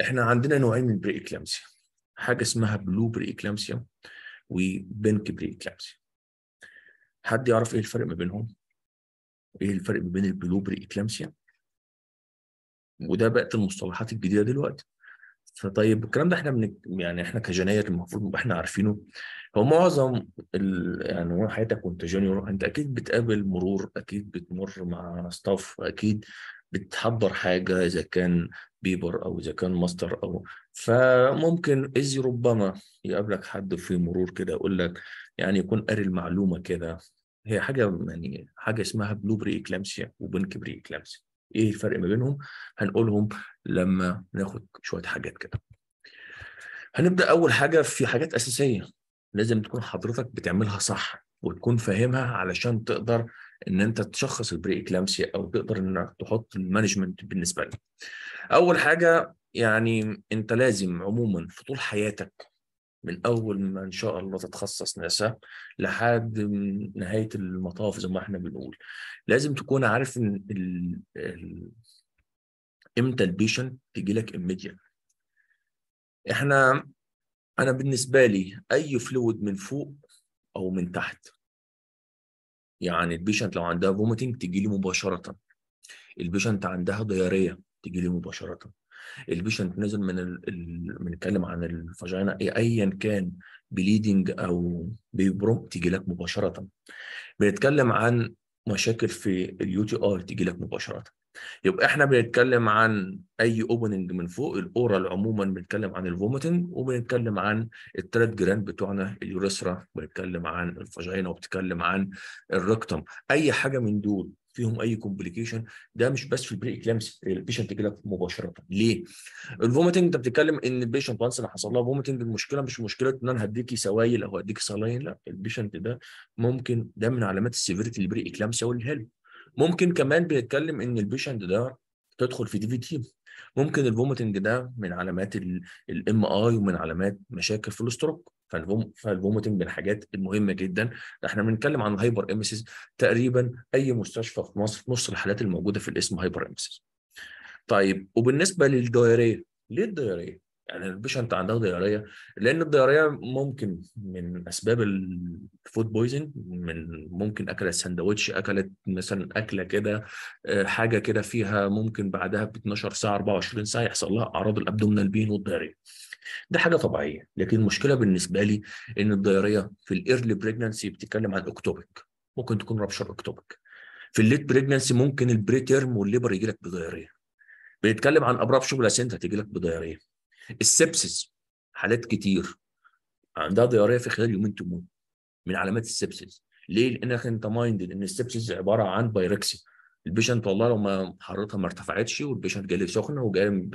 احنا عندنا نوعين من البري اكلامسيا حاجه اسمها بلو بري اكلامسيا وبينك بري اكلامسيا حد يعرف ايه الفرق ما بينهم ايه الفرق ما بين البلو بري اكلامسيا وده بقت المصطلحات الجديده دلوقتي فطيب الكلام ده احنا من يعني احنا كجناير المفروض نبقى احنا عارفينه هو معظم ال... يعني حياتك وانت جونيور انت اكيد بتقابل مرور اكيد بتمر مع ستاف اكيد بتحضر حاجه اذا كان بيبر او اذا كان ماستر او فممكن اذ ربما يقابلك حد في مرور كده يقول لك يعني يكون قاري المعلومه كده هي حاجه يعني حاجه اسمها بلو بري اكلامسيا وبنك بري اكلامسيا ايه الفرق ما بينهم هنقولهم لما ناخد شويه حاجات كده هنبدا اول حاجه في حاجات اساسيه لازم تكون حضرتك بتعملها صح وتكون فاهمها علشان تقدر ان انت تشخص البري اكلامسيا او تقدر انك تحط المانجمنت بالنسبه لك اول حاجه يعني انت لازم عموما في طول حياتك من اول ما ان شاء الله تتخصص ناسا لحد نهايه المطاف زي ما احنا بنقول لازم تكون عارف ان ال... ال... امتى البيشنت تيجي لك احنا انا بالنسبه لي اي فلويد من فوق او من تحت يعني البيشنت لو عندها فوميتنج تجي لي مباشره البيشنت عندها ضياريه تجي لي مباشره البيشنت نزل من بنتكلم عن الفاجينا إيه، ايا كان بليدنج او بيبروم تيجي لك مباشره بنتكلم عن مشاكل في اليو تي ار تيجي لك مباشره يبقى احنا بنتكلم عن اي اوبننج من فوق الاورال عموما بنتكلم عن الفوميتنج وبنتكلم عن الثلاث جيران بتوعنا اليوريثرا بنتكلم عن الفاجينا وبتكلم عن الركتم اي حاجه من دول فيهم اي كومبليكيشن ده مش بس في البري اكلامس البيشنت يجي لك مباشره ليه؟ الفوميتنج انت بتتكلم ان البيشنت وانس اللي حصل لها فوميتنج المشكله مش مشكله ان انا هديكي سوائل او هديكي صلاين لا البيشنت ده ممكن ده من علامات السيفيريتي البري او والهيلب ممكن كمان بنتكلم ان البيشنت ده تدخل في دي في تي ممكن الفوميتنج ده من علامات الام اي ومن علامات مشاكل في الاستروك فالفوميتنج من الحاجات المهمه جدا احنا بنتكلم عن الهايبر امسيس تقريبا اي مستشفى في مصر نص الحالات الموجوده في الاسم هايبر امسيس طيب وبالنسبه للدياريه ليه الدياريه يعني البيشنت عندها ضياريه لان الضياريه ممكن من اسباب الفود بويزن من ممكن اكلت سندوتش اكلت مثلا اكله كده آه، حاجه كده فيها ممكن بعدها ب 12 ساعه 24 ساعه يحصل لها اعراض الابدومينال بين والضياريه ده حاجه طبيعيه لكن المشكله بالنسبه لي ان الضياريه في الايرلي بريجنانسي بتتكلم عن اكتوبك ممكن تكون رابشر اكتوبك في الليت بريجنانسي ممكن البريتيرم والليبر يجي لك بضياريه بنتكلم عن ابراب شغل سنت هتيجي لك بضياريه السبسس حالات كتير عندها ضياريه في خلال يومين تموت من علامات السبسس ليه؟ لانك انت مايندد ان السبسس عباره عن بايركسي البيشنت والله لو ما حرارتها ما ارتفعتش والبيشنت جالي سخنه وجاي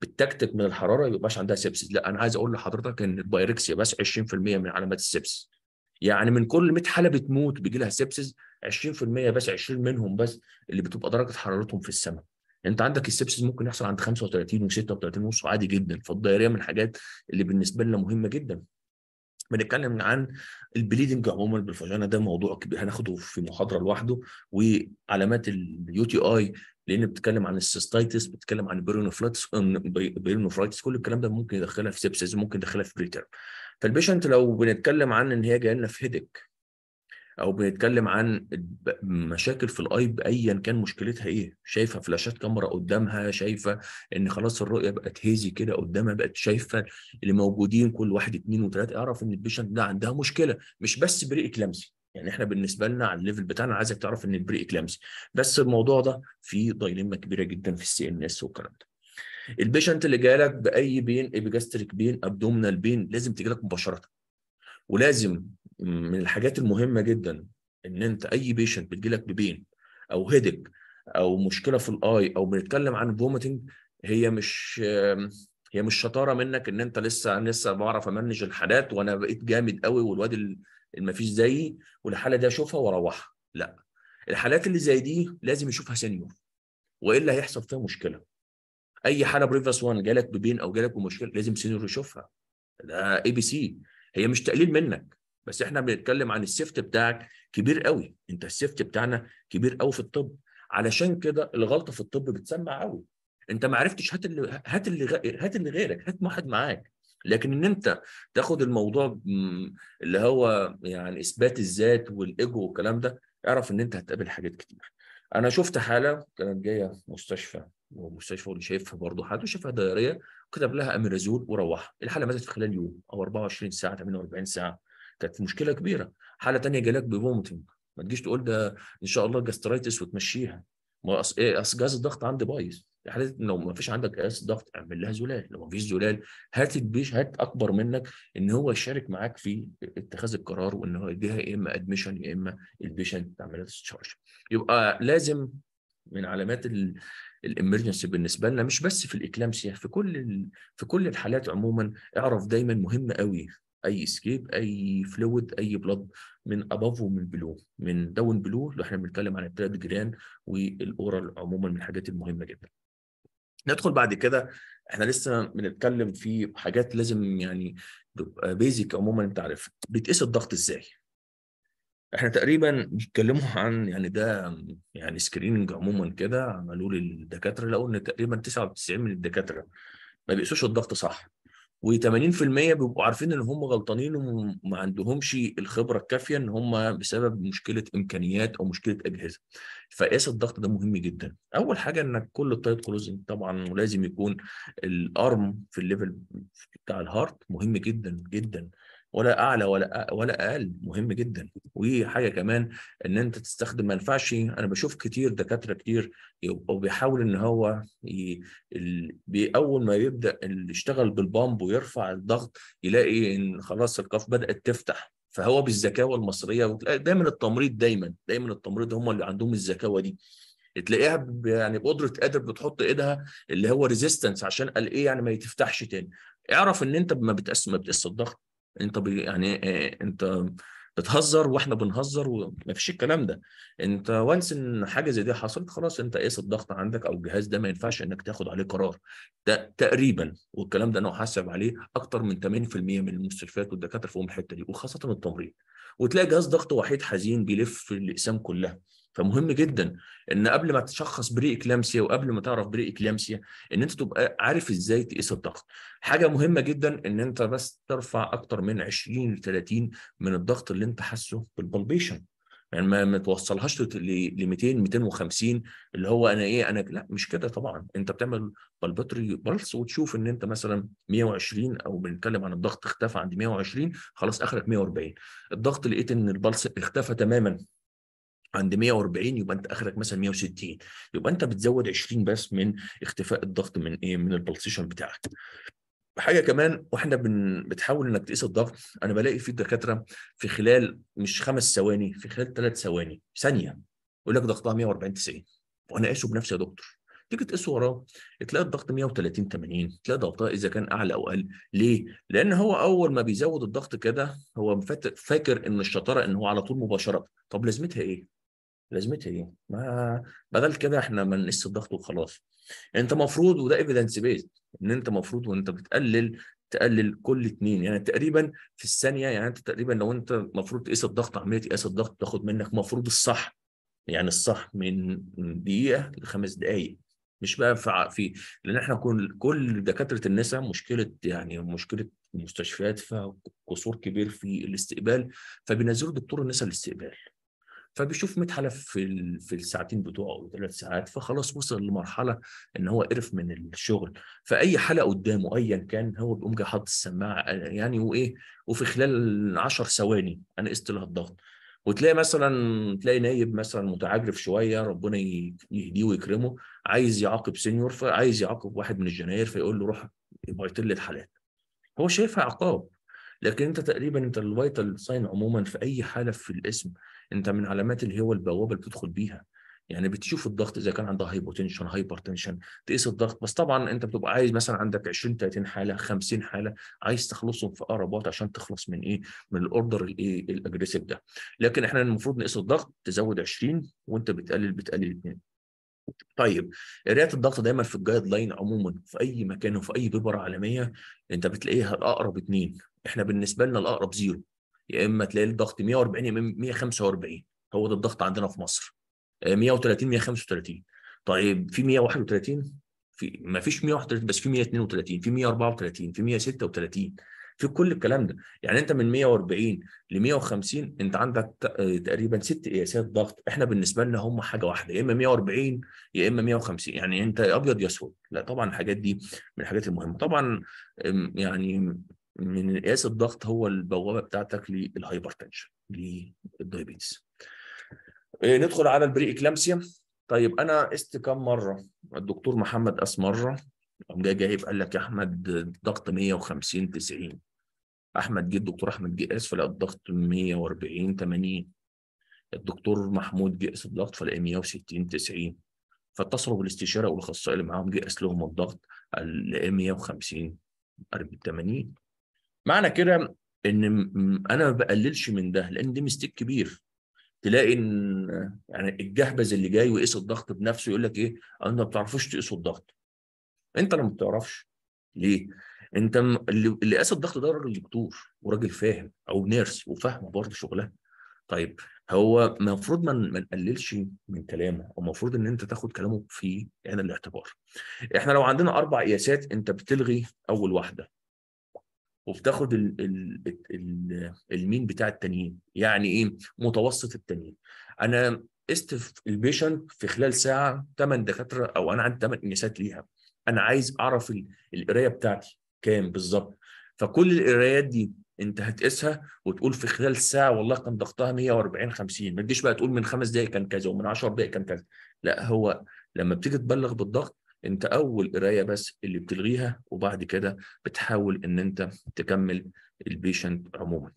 بالتكتك من الحراره ما يبقاش عندها سبسس لا انا عايز اقول لحضرتك ان البايركسيا بس 20% من علامات السبسس يعني من كل 100 حاله بتموت بيجي لها سبسس 20% بس 20 منهم بس اللي بتبقى درجه حرارتهم في السماء انت عندك السبسس ممكن يحصل عند 35 و36 ونص عادي جدا فالدايريه من الحاجات اللي بالنسبه لنا مهمه جدا بنتكلم عن البليدنج عموما بالفاجانا ده موضوع كبير هناخده في محاضره لوحده وعلامات اليو تي اي لان بتتكلم عن السيستايتس بتتكلم عن بيرونوفلايتس بيرونوفلاتس كل الكلام ده ممكن يدخلها في سبسس ممكن يدخلها في بريتر فالبيشنت لو بنتكلم عن ان هي جايه لنا في هيدك او بنتكلم عن مشاكل في الاي ايا كان مشكلتها ايه شايفه فلاشات كاميرا قدامها شايفه ان خلاص الرؤيه بقت هيزي كده قدامها بقت شايفه اللي موجودين كل واحد اثنين وثلاثه اعرف ان البيشنت ده عندها مشكله مش بس بري اكلامسي يعني احنا بالنسبه لنا على الليفل بتاعنا عايزك تعرف ان البري اكلامسي بس الموضوع ده فيه ضيلمة كبيره جدا في السي ان اس والكلام ده البيشنت اللي جالك باي بين ابيجاستريك بين ابدومينال بين لازم تجيلك مباشره ولازم من الحاجات المهمه جدا ان انت اي بيشنت بتجي لك ببين او هيدك او مشكله في الاي او بنتكلم عن فوميتنج هي مش هي مش شطاره منك ان انت لسه انا لسه بعرف امنج الحالات وانا بقيت جامد قوي والواد اللي مفيش زيي والحاله دي اشوفها واروحها لا الحالات اللي زي دي لازم يشوفها سينيور والا هيحصل فيها مشكله اي حاله بريفاس 1 جالك ببين او جالك بمشكله لازم سينيور يشوفها ده اي بي سي هي مش تقليل منك بس احنا بنتكلم عن السيفت بتاعك كبير قوي انت السيفت بتاعنا كبير قوي في الطب علشان كده الغلطه في الطب بتسمع قوي انت ما عرفتش هات اللي هات اللي هات اللي غيرك هات واحد معاك لكن ان انت تاخد الموضوع اللي هو يعني اثبات الذات والايجو والكلام ده اعرف ان انت هتقابل حاجات كتير انا شفت حاله كانت جايه مستشفى ومستشفى واللي شايفها برضه حد شافها دايريه وكتب لها اميرازول وروحها الحاله ماتت في خلال يوم او 24 ساعه 48 ساعه كانت مشكله كبيره حاله تانية جالك بفومتنج ما تجيش تقول ده ان شاء الله جاسترايتس وتمشيها ما أص... إيه أص... جهاز الضغط عندي بايظ حالة لو ما فيش عندك قياس ضغط اعمل لها زلال لو ما فيش زلال هات البيش هات اكبر منك ان هو يشارك معاك في اتخاذ القرار وان هو يديها يا اما ادميشن يا اما البيشنت تعمل ديسشارج تشارج يبقى لازم من علامات الامرجنسي بالنسبه لنا مش بس في الاكلامسيا في كل في كل الحالات عموما اعرف دايما مهم قوي اي سكيب اي فلويد اي بلاد من اباف ومن بلو من داون بلو اللي احنا بنتكلم عن الثلاث جيران والاورال عموما من الحاجات المهمه جدا ندخل بعد كده احنا لسه بنتكلم في حاجات لازم يعني بيزك عموما انت عارفها بتقيس الضغط ازاي احنا تقريبا بيتكلموا عن يعني ده يعني سكريننج عموما كده عملوه للدكاتره لقوا ان تقريبا 99 من الدكاتره ما بيقيسوش الضغط صح و80% بيبقوا عارفين ان هم غلطانين وما عندهمش الخبره الكافيه ان هم بسبب مشكله امكانيات او مشكله اجهزه. فقياس الضغط ده مهم جدا. اول حاجه انك كل التايت كلوزنج طبعا لازم يكون الارم في الليفل بتاع الهارت مهم جدا جدا ولا اعلى ولا ولا اقل مهم جدا وحاجه كمان ان انت تستخدم ما ينفعش انا بشوف كتير دكاتره كتير يبقوا بيحاول ان هو ي... ال... اول ما يبدا يشتغل بالبامب ويرفع الضغط يلاقي ان خلاص القف بدات تفتح فهو بالزكاوه المصريه وتلاقي دايما التمريض دايما دايما التمريض هم اللي عندهم الزكاوه دي تلاقيها يعني بقدره قادر بتحط ايدها اللي هو ريزيستنس عشان قال ايه يعني ما يتفتحش تاني اعرف ان انت ما بتقسم ما بتقيس الضغط انت بي يعني آه، انت بتهزر واحنا بنهزر ومفيش الكلام ده انت وانس ان حاجه زي دي حصلت خلاص انت قيس الضغط عندك او الجهاز ده ما ينفعش انك تاخد عليه قرار ده تقريبا والكلام ده انا حاسب عليه اكتر من 80% من المستشفيات والدكاتره فيهم الحته دي وخاصه التمريض وتلاقي جهاز ضغط وحيد حزين بيلف الاقسام كلها فمهم جدا ان قبل ما تشخص بري اكلامسيا وقبل ما تعرف بري اكلامسيا ان انت تبقى عارف ازاي تقيس الضغط حاجه مهمه جدا ان انت بس ترفع اكتر من 20 ل 30 من الضغط اللي انت حاسه بالبلبيشن يعني ما توصلهاش ل 200 250 اللي هو انا ايه انا لا مش كده طبعا انت بتعمل بالبتري بلس وتشوف ان انت مثلا 120 او بنتكلم عن الضغط اختفى عند 120 خلاص اخرك 140 الضغط لقيت ان البلس اختفى تماما عند 140 يبقى انت اخرك مثلا 160 يبقى انت بتزود 20 بس من اختفاء الضغط من ايه من البلسيشن بتاعك حاجه كمان واحنا بن... بتحاول انك تقيس الضغط انا بلاقي في دكاتره في خلال مش خمس ثواني في خلال ثلاث ثواني ثانيه يقول لك ضغطها 140 90 وانا قايسه بنفسي يا دكتور تيجي تقيسه وراه تلاقي الضغط 130 80 تلاقي ضغطها اذا كان اعلى او اقل ليه؟ لان هو اول ما بيزود الضغط كده هو فاكر ان الشطاره ان هو على طول مباشره طب لازمتها ايه؟ لازمتها ايه؟ ما بدل كده احنا ما نقيس الضغط وخلاص. يعني انت مفروض وده ايفيدنس بيز ان انت مفروض وانت بتقلل تقلل كل اثنين يعني تقريبا في الثانيه يعني انت تقريبا لو انت المفروض تقيس الضغط عمليه قياس الضغط تاخد منك مفروض الصح يعني الصح من دقيقه لخمس دقائق مش بقى في لان احنا كل كل دكاتره النساء مشكله يعني مشكله المستشفيات فيها قصور كبير في الاستقبال فبينزلوا دكتور النساء الاستقبال فبيشوف متحلف في في الساعتين بتوعه او ثلاث ساعات فخلاص وصل لمرحله ان هو قرف من الشغل فاي حلقه قدامه ايا كان هو بيقوم جاي حاطط السماعه يعني وايه وفي خلال 10 ثواني انا قست لها الضغط وتلاقي مثلا تلاقي نايب مثلا متعجرف شويه ربنا يهديه ويكرمه عايز يعاقب سينيور فعايز يعاقب واحد من الجناير فيقول له روح لي الحالات هو شايفها عقاب لكن انت تقريبا انت الفايتال ساين عموما في اي حاله في الاسم انت من علامات اللي هو البوابه اللي بتدخل بيها يعني بتشوف الضغط اذا كان عندها هايبوتنشن هايبرتنشن تقيس الضغط بس طبعا انت بتبقى عايز مثلا عندك 20 30 حاله 50 حاله عايز تخلصهم في اقرب وقت عشان تخلص من ايه من الاوردر الايه الاجريسيف ده لكن احنا المفروض نقيس الضغط تزود 20 وانت بتقلل بتقلل 2 طيب قرايه الضغط دايما في الجايد لاين عموما في اي مكان وفي اي بيبر عالميه انت بتلاقيها الاقرب اثنين احنا بالنسبه لنا الاقرب زيرو يا اما تلاقي الضغط 140 يا اما 145 هو ده الضغط عندنا في مصر 130 آه، 135 طيب في 131 في ما فيش 131 بس في 132 في 134 في 136 في كل الكلام ده يعني انت من 140 ل 150 انت عندك آه، تقريبا ست قياسات ضغط احنا بالنسبه لنا هم حاجه واحده يا اما 140 يا اما 150 يعني انت ابيض يا اسود لا طبعا الحاجات دي من الحاجات المهمه طبعا يعني من قياس الضغط هو البوابه بتاعتك للهايبرتنشن للدايبيتس آه، ندخل على البري اكلامسيا طيب انا قست كام مره الدكتور محمد قاس مره قام جاي جايب قال لك يا احمد الضغط 150 90 احمد جه الدكتور احمد جه قاس فلقى الضغط 140 80 الدكتور محمود جه قاس الضغط فلقى 160 90 فاتصلوا بالاستشاره والاخصائي اللي معاهم جه قاس لهم الضغط قال 150 80 معنى كده ان انا ما بقللش من ده لان دي مستيك كبير تلاقي ان يعني الجهبذ اللي جاي ويقيس الضغط بنفسه يقول لك ايه أه، انت ما بتعرفوش تقيسوا الضغط انت اللي ما بتعرفش ليه انت اللي قاس الضغط ده راجل دكتور وراجل فاهم او نيرس وفاهمه برضه شغلها طيب هو المفروض ما نقللش من كلامه المفروض ان انت تاخد كلامه في عين الاعتبار احنا لو عندنا اربع قياسات انت بتلغي اول واحده وبتاخد الـ الـ الـ المين بتاع التانيين يعني ايه متوسط التانيين انا قست البيشنت في خلال ساعه 8 دكاتره او انا عندي 8 انسات ليها انا عايز اعرف القرايه بتاعتي كام بالظبط فكل القرايات دي انت هتقيسها وتقول في خلال ساعه والله كان ضغطها 140 50 ما تجيش بقى تقول من خمس دقائق كان كذا ومن 10 دقائق كان كذا لا هو لما بتيجي تبلغ بالضغط انت اول قرايه بس اللي بتلغيها وبعد كده بتحاول ان انت تكمل البيشنت عموما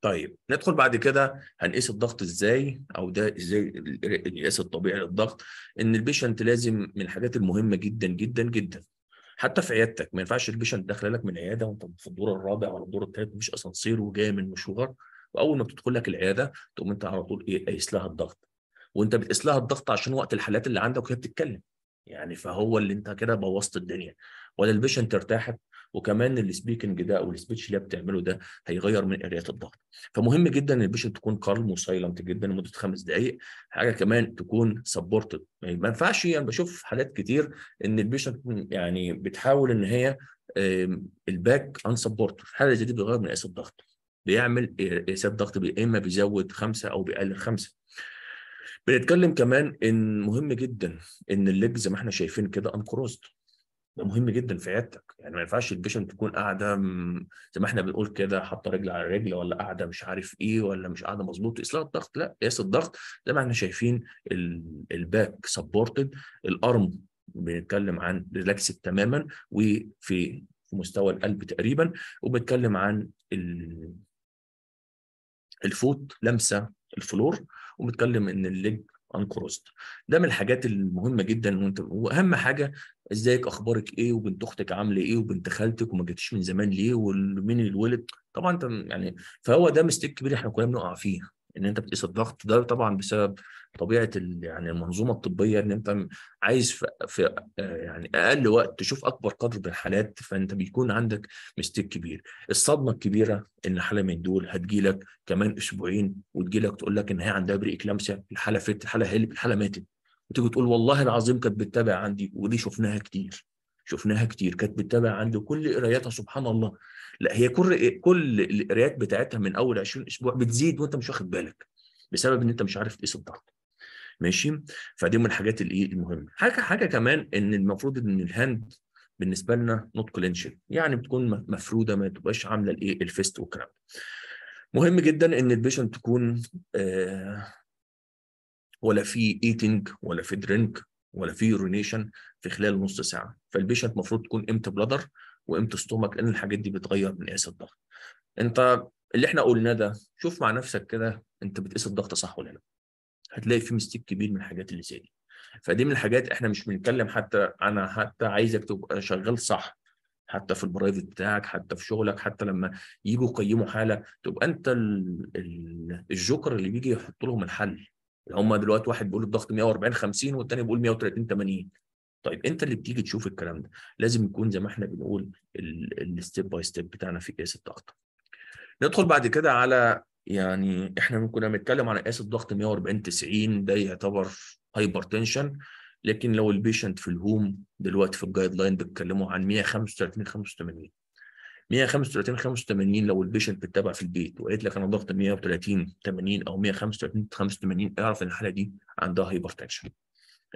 طيب ندخل بعد كده هنقيس الضغط ازاي او ده ازاي القياس الطبيعي للضغط ان البيشنت لازم من الحاجات المهمه جدا جدا جدا حتى في عيادتك ما ينفعش البيشنت داخله لك من عياده وانت في الدور الرابع ولا الدور الثالث مفيش اسانسير وجاي من مشوار واول ما بتدخل لك العياده تقوم انت على طول ايه قايس لها الضغط وانت بتقيس لها الضغط عشان وقت الحالات اللي عندك وهي بتتكلم يعني فهو اللي انت كده بوظت الدنيا ولا البيشنت ارتاحت وكمان السبيكنج ده او السبيتش اللي بتعمله ده هيغير من اريات الضغط فمهم جدا ان البيشنت تكون كالم وسايلنت جدا لمده خمس دقائق حاجه كمان تكون سبورتد يعني ما ينفعش انا يعني بشوف حالات كتير ان البيشنت يعني بتحاول ان هي الباك ان سبورت حاله زي دي بيغير من قياس الضغط بيعمل آه، قياسات الضغط يا اما بيزود خمسه او بيقلل خمسه بنتكلم كمان ان مهم جدا ان الليج زي ما احنا شايفين كده انكروزد ده مهم جدا في عيادتك يعني ما ينفعش البيشنت تكون قاعده زي ما احنا بنقول كده حاطه رجل على رجل ولا قاعده مش عارف ايه ولا مش قاعده مظبوط اصلاح الضغط لا قياس الضغط زي ما احنا شايفين الباك سبورتد الارم بنتكلم عن ريلاكس تماما وفي مستوى القلب تقريبا وبنتكلم عن الفوت لمسه الفلور وبتكلم ان الليج انكروست ده من الحاجات المهمه جدا وانت واهم حاجه ازيك اخبارك ايه وبنت اختك عامله ايه وبنت خالتك وما جتش من زمان ليه ومين اللي ولد طبعا انت يعني فهو ده مستيك كبير احنا كلنا بنقع فيه ان انت بتقيس الضغط ده طبعا بسبب طبيعه يعني المنظومه الطبيه ان انت عايز في, آه، يعني اقل وقت تشوف اكبر قدر من الحالات فانت بيكون عندك مستيك كبير الصدمه الكبيره ان حاله من دول هتجيلك كمان اسبوعين وتجيلك تقول لك ان هي عندها بري اكلامسيا الحاله فت الحاله هلب الحاله ماتت وتيجي تقول والله العظيم كانت بتتابع عندي ودي شفناها كتير شفناها كتير كانت بتتابع عند كل قراياتها سبحان الله لا هي كل كل القرايات بتاعتها من اول 20 اسبوع بتزيد وانت مش واخد بالك بسبب ان انت مش عارف تقيس الضغط ماشي فدي من الحاجات الايه المهمه حاجه حاجه كمان ان المفروض ان الهاند بالنسبه لنا نوت كلينشن يعني بتكون مفروده ما تبقاش عامله الايه الفيست وكراب مهم جدا ان البيشنت تكون آه ولا في ايتنج ولا في درينك ولا في يورينيشن في خلال نص ساعه فالبيشنت المفروض تكون امتى بلادر وامتى ستومك لان الحاجات دي بتغير من قياس الضغط انت اللي احنا قلناه ده شوف مع نفسك كده انت بتقيس الضغط صح ولا لا هتلاقي في مستيك كبير من الحاجات اللي زي دي فدي من الحاجات احنا مش بنتكلم حتى انا حتى عايزك تبقى شغال صح حتى في البرايفت بتاعك حتى في شغلك حتى لما يجوا يقيموا حالك تبقى انت الجوكر اللي بيجي يحط لهم الحل هم دلوقتي واحد بيقول الضغط 140 50 والتاني بيقول 130 80 طيب انت اللي بتيجي تشوف الكلام ده لازم يكون زي ما احنا بنقول الستيب باي ستيب بتاعنا في قياس الضغط ندخل بعد كده على يعني احنا كنا بنتكلم على قياس الضغط 140 90 ده يعتبر هايبر تنشن لكن لو البيشنت في الهوم دلوقتي في الجايد لاين بيتكلموا عن 135 85 135 85 لو البيشنت بتتابع في البيت وقالت لك انا ضغط 130 80 او 135 85 اعرف ان الحاله دي عندها هايبر تنشن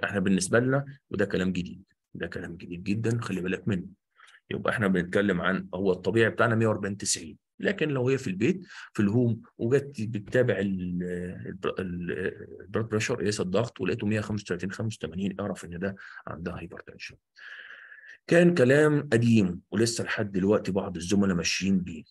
احنا بالنسبه لنا وده كلام جديد ده كلام جديد جدا خلي بالك منه يبقى احنا بنتكلم عن هو الطبيعي بتاعنا 140 90 لكن لو هي في البيت في الهوم وجت بتتابع البلاد بريشر قياس الضغط ولقيته 135 85 اعرف ان ده عندها هايبرتنشن كان كلام قديم ولسه لحد دلوقتي بعض الزملاء ماشيين بيه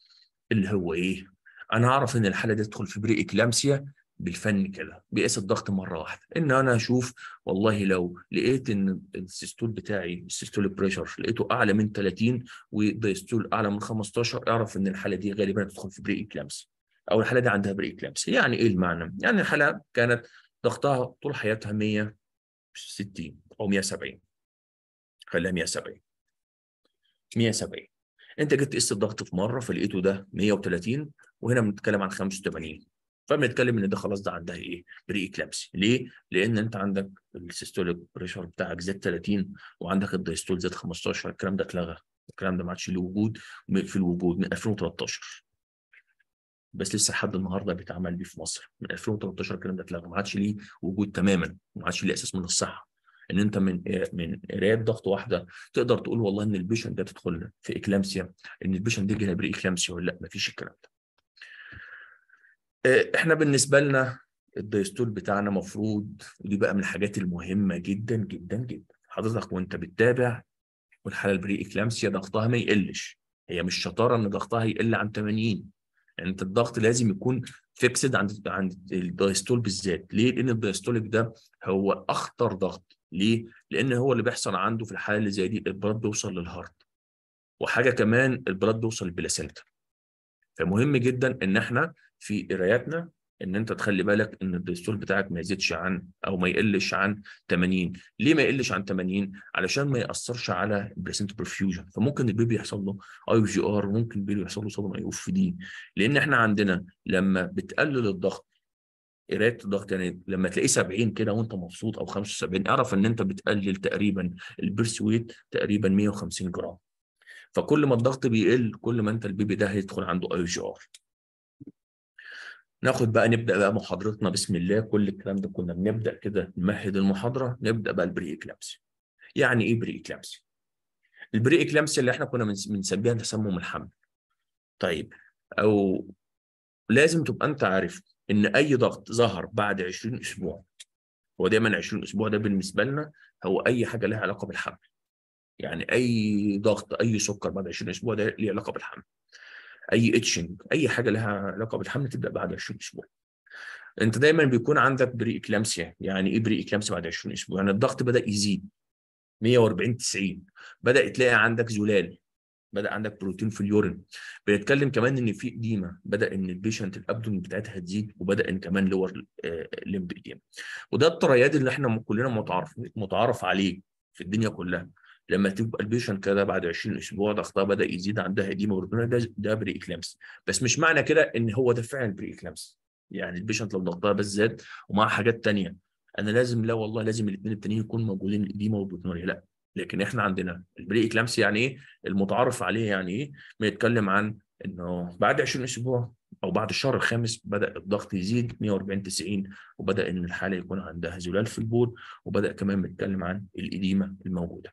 اللي هو ايه انا اعرف ان الحاله دي تدخل في بري اكلامسيا بالفن كده بيقيس الضغط مره واحده ان انا اشوف والله لو لقيت ان السيستول بتاعي السيستول بريشر لقيته اعلى من 30 والدايستول اعلى من 15 اعرف ان الحاله دي غالبا هتدخل في بريك كلامس او الحاله دي عندها بريك كلامس يعني ايه المعنى يعني الحاله كانت ضغطها طول حياتها 160 او 170 خليها 170 170 انت جيت تقيس الضغط في مره فلقيته ده 130 وهنا بنتكلم عن 85 فبنتكلم ان ده خلاص ده عندها ايه بري اكلابسي ليه لان انت عندك السيستوليك بريشر بتاعك زاد 30 وعندك الدايستول زاد 15 الكلام ده اتلغى الكلام ده ما عادش له وجود في الوجود من 2013 بس لسه لحد النهارده بيتعمل بيه في مصر من 2013 الكلام ده اتلغى ما عادش ليه وجود تماما ما عادش ليه اساس من الصحه ان انت من آه، من قرايه ضغط واحده تقدر تقول والله ان البيشن ده تدخل في اكلامسيا ان البيشن دي جايه بري اكلامسيا ولا لا ما فيش الكلام ده آه، احنا بالنسبه لنا الدايستول بتاعنا مفروض ودي بقى من الحاجات المهمه جدا جدا جدا حضرتك وانت بتتابع والحاله البري اكلامسيا ضغطها ما يقلش هي مش شطاره ان ضغطها يقل عن 80 يعني انت الضغط لازم يكون فيكسد عند عند الدايستول بالذات ليه لان الدايستوليك ده هو اخطر ضغط ليه لان هو اللي بيحصل عنده في الحاله اللي زي دي البلاد بيوصل للهارت وحاجه كمان البلاد بيوصل للبلاسنتا فمهم جدا ان احنا في قراياتنا ان انت تخلي بالك ان الدستور بتاعك ما يزيدش عن او ما يقلش عن 80 ليه ما يقلش عن 80 علشان ما ياثرش على البريسنت برفيوجن فممكن البيبي يحصل له اي جي ار ممكن البيبي يحصل له صدمه يوف دي لان احنا عندنا لما بتقلل الضغط قرايه الضغط يعني لما تلاقيه 70 كده وانت مبسوط او 75 اعرف ان انت بتقلل تقريبا البيرس ويت تقريبا 150 جرام فكل ما الضغط بيقل كل ما انت البيبي ده هيدخل عنده اي جي ار ناخد بقى نبدا بقى محاضرتنا بسم الله كل الكلام ده كنا بنبدا كده نمهد المحاضره نبدا بقى البري اكلامسي يعني ايه بري اكلامسي البري اكلامسي اللي احنا كنا بنسميها تسمم الحمل طيب او لازم تبقى انت عارف ان اي ضغط ظهر بعد 20 اسبوع هو دايما 20 اسبوع ده بالنسبه لنا هو اي حاجه لها علاقه بالحمل يعني اي ضغط اي سكر بعد 20 اسبوع ده ليه علاقه بالحمل اي اتشنج اي حاجه لها علاقه بالحمل تبدا بعد 20 اسبوع انت دايما بيكون عندك بري اكلامسيا يعني ايه بري اكلامسيا بعد 20 اسبوع يعني الضغط بدا يزيد 140 90 بدا تلاقي عندك زلال بدا عندك بروتين في اليورين بنتكلم كمان ان في ديما بدا ان البيشنت الابدومين بتاعتها تزيد وبدا ان كمان لور ليمب ديما وده الترياد اللي احنا كلنا متعارف متعارف عليه في الدنيا كلها لما تبقى البيشنت كده بعد 20 اسبوع ضغطها بدا يزيد عندها اديمه وربنا ده, ده بري اكلامس بس مش معنى كده ان هو ده فعلا بري اكلامس يعني البيشنت لو ضغطها بس زاد ومع حاجات ثانيه انا لازم لا والله لازم الاثنين التانيين يكونوا موجودين الاديمه والبروتونوريا لا لكن احنا عندنا البري اكلامس يعني ايه المتعارف عليه يعني ايه بنتكلم عن انه بعد 20 اسبوع او بعد الشهر الخامس بدا الضغط يزيد 140 90 وبدا ان الحاله يكون عندها زلال في البول وبدا كمان بنتكلم عن الاديمه الموجوده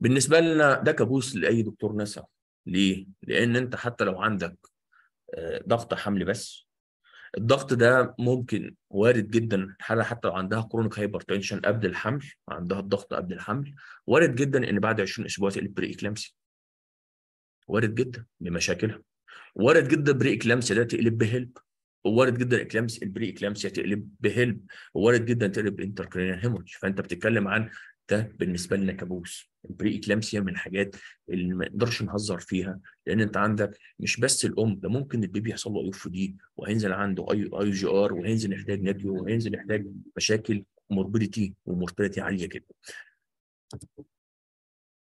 بالنسبه لنا ده كابوس لاي دكتور نسا ليه؟ لان انت حتى لو عندك آه، ضغط حمل بس الضغط ده ممكن وارد جدا الحاله حتى لو عندها كرونيك هايبرتنشن قبل الحمل عندها الضغط قبل الحمل وارد جدا ان بعد 20 اسبوع تقلب بري اكلامسي وارد جدا بمشاكلها وارد جدا بري اكلامسي ده تقلب بهلب وارد جدا الاكلامس البري اكلامس تقلب بهلب وارد جدا تقلب انتركرينال هيموج فانت بتتكلم عن ده بالنسبه لنا كابوس البري اكلامسيا من الحاجات اللي ما نقدرش نهزر فيها لان انت عندك مش بس الام ده ممكن البيبي يحصل له اي دي وهينزل عنده اي اي جي ار وهينزل يحتاج ناديو وهينزل يحتاج مشاكل موربيديتي ومورتاليتي عاليه جدا.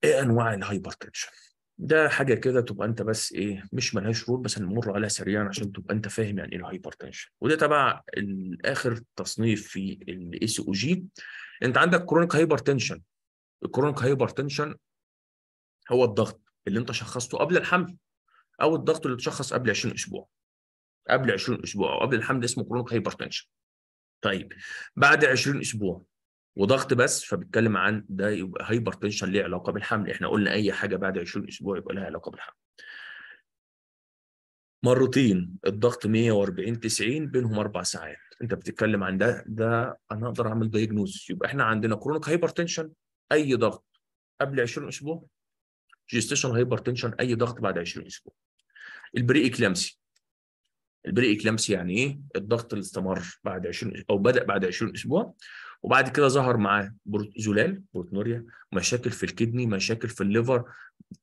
ايه انواع الهايبر تنشن؟ ده حاجه كده تبقى انت بس ايه مش ملهاش رول بس هنمر عليها سريعا عشان تبقى انت فاهم يعني ايه الهايبر تنشن وده تبع اخر تصنيف في الاس او جي انت عندك كرونيك هايبر تنشن الكرونيك تنشن هو الضغط اللي انت شخصته قبل الحمل او الضغط اللي اتشخص قبل 20 اسبوع قبل 20 اسبوع او قبل الحمل اسمه كرونيك تنشن طيب بعد 20 اسبوع وضغط بس فبيتكلم عن ده يبقى تنشن ليه علاقه بالحمل احنا قلنا اي حاجه بعد 20 اسبوع يبقى لها علاقه بالحمل مرتين الضغط 140 90 بينهم اربع ساعات انت بتتكلم عن ده ده انا اقدر اعمل دايجنوز يبقى احنا عندنا كرونيك تنشن اي ضغط قبل 20 اسبوع جيستيشن هايبر تنشن اي ضغط بعد 20 اسبوع البري اكلامسي البري اكلامسي يعني ايه الضغط اللي استمر بعد 20 او بدا بعد 20 اسبوع وبعد كده ظهر معاه زلال بروتنوريا مشاكل في الكدني مشاكل في الليفر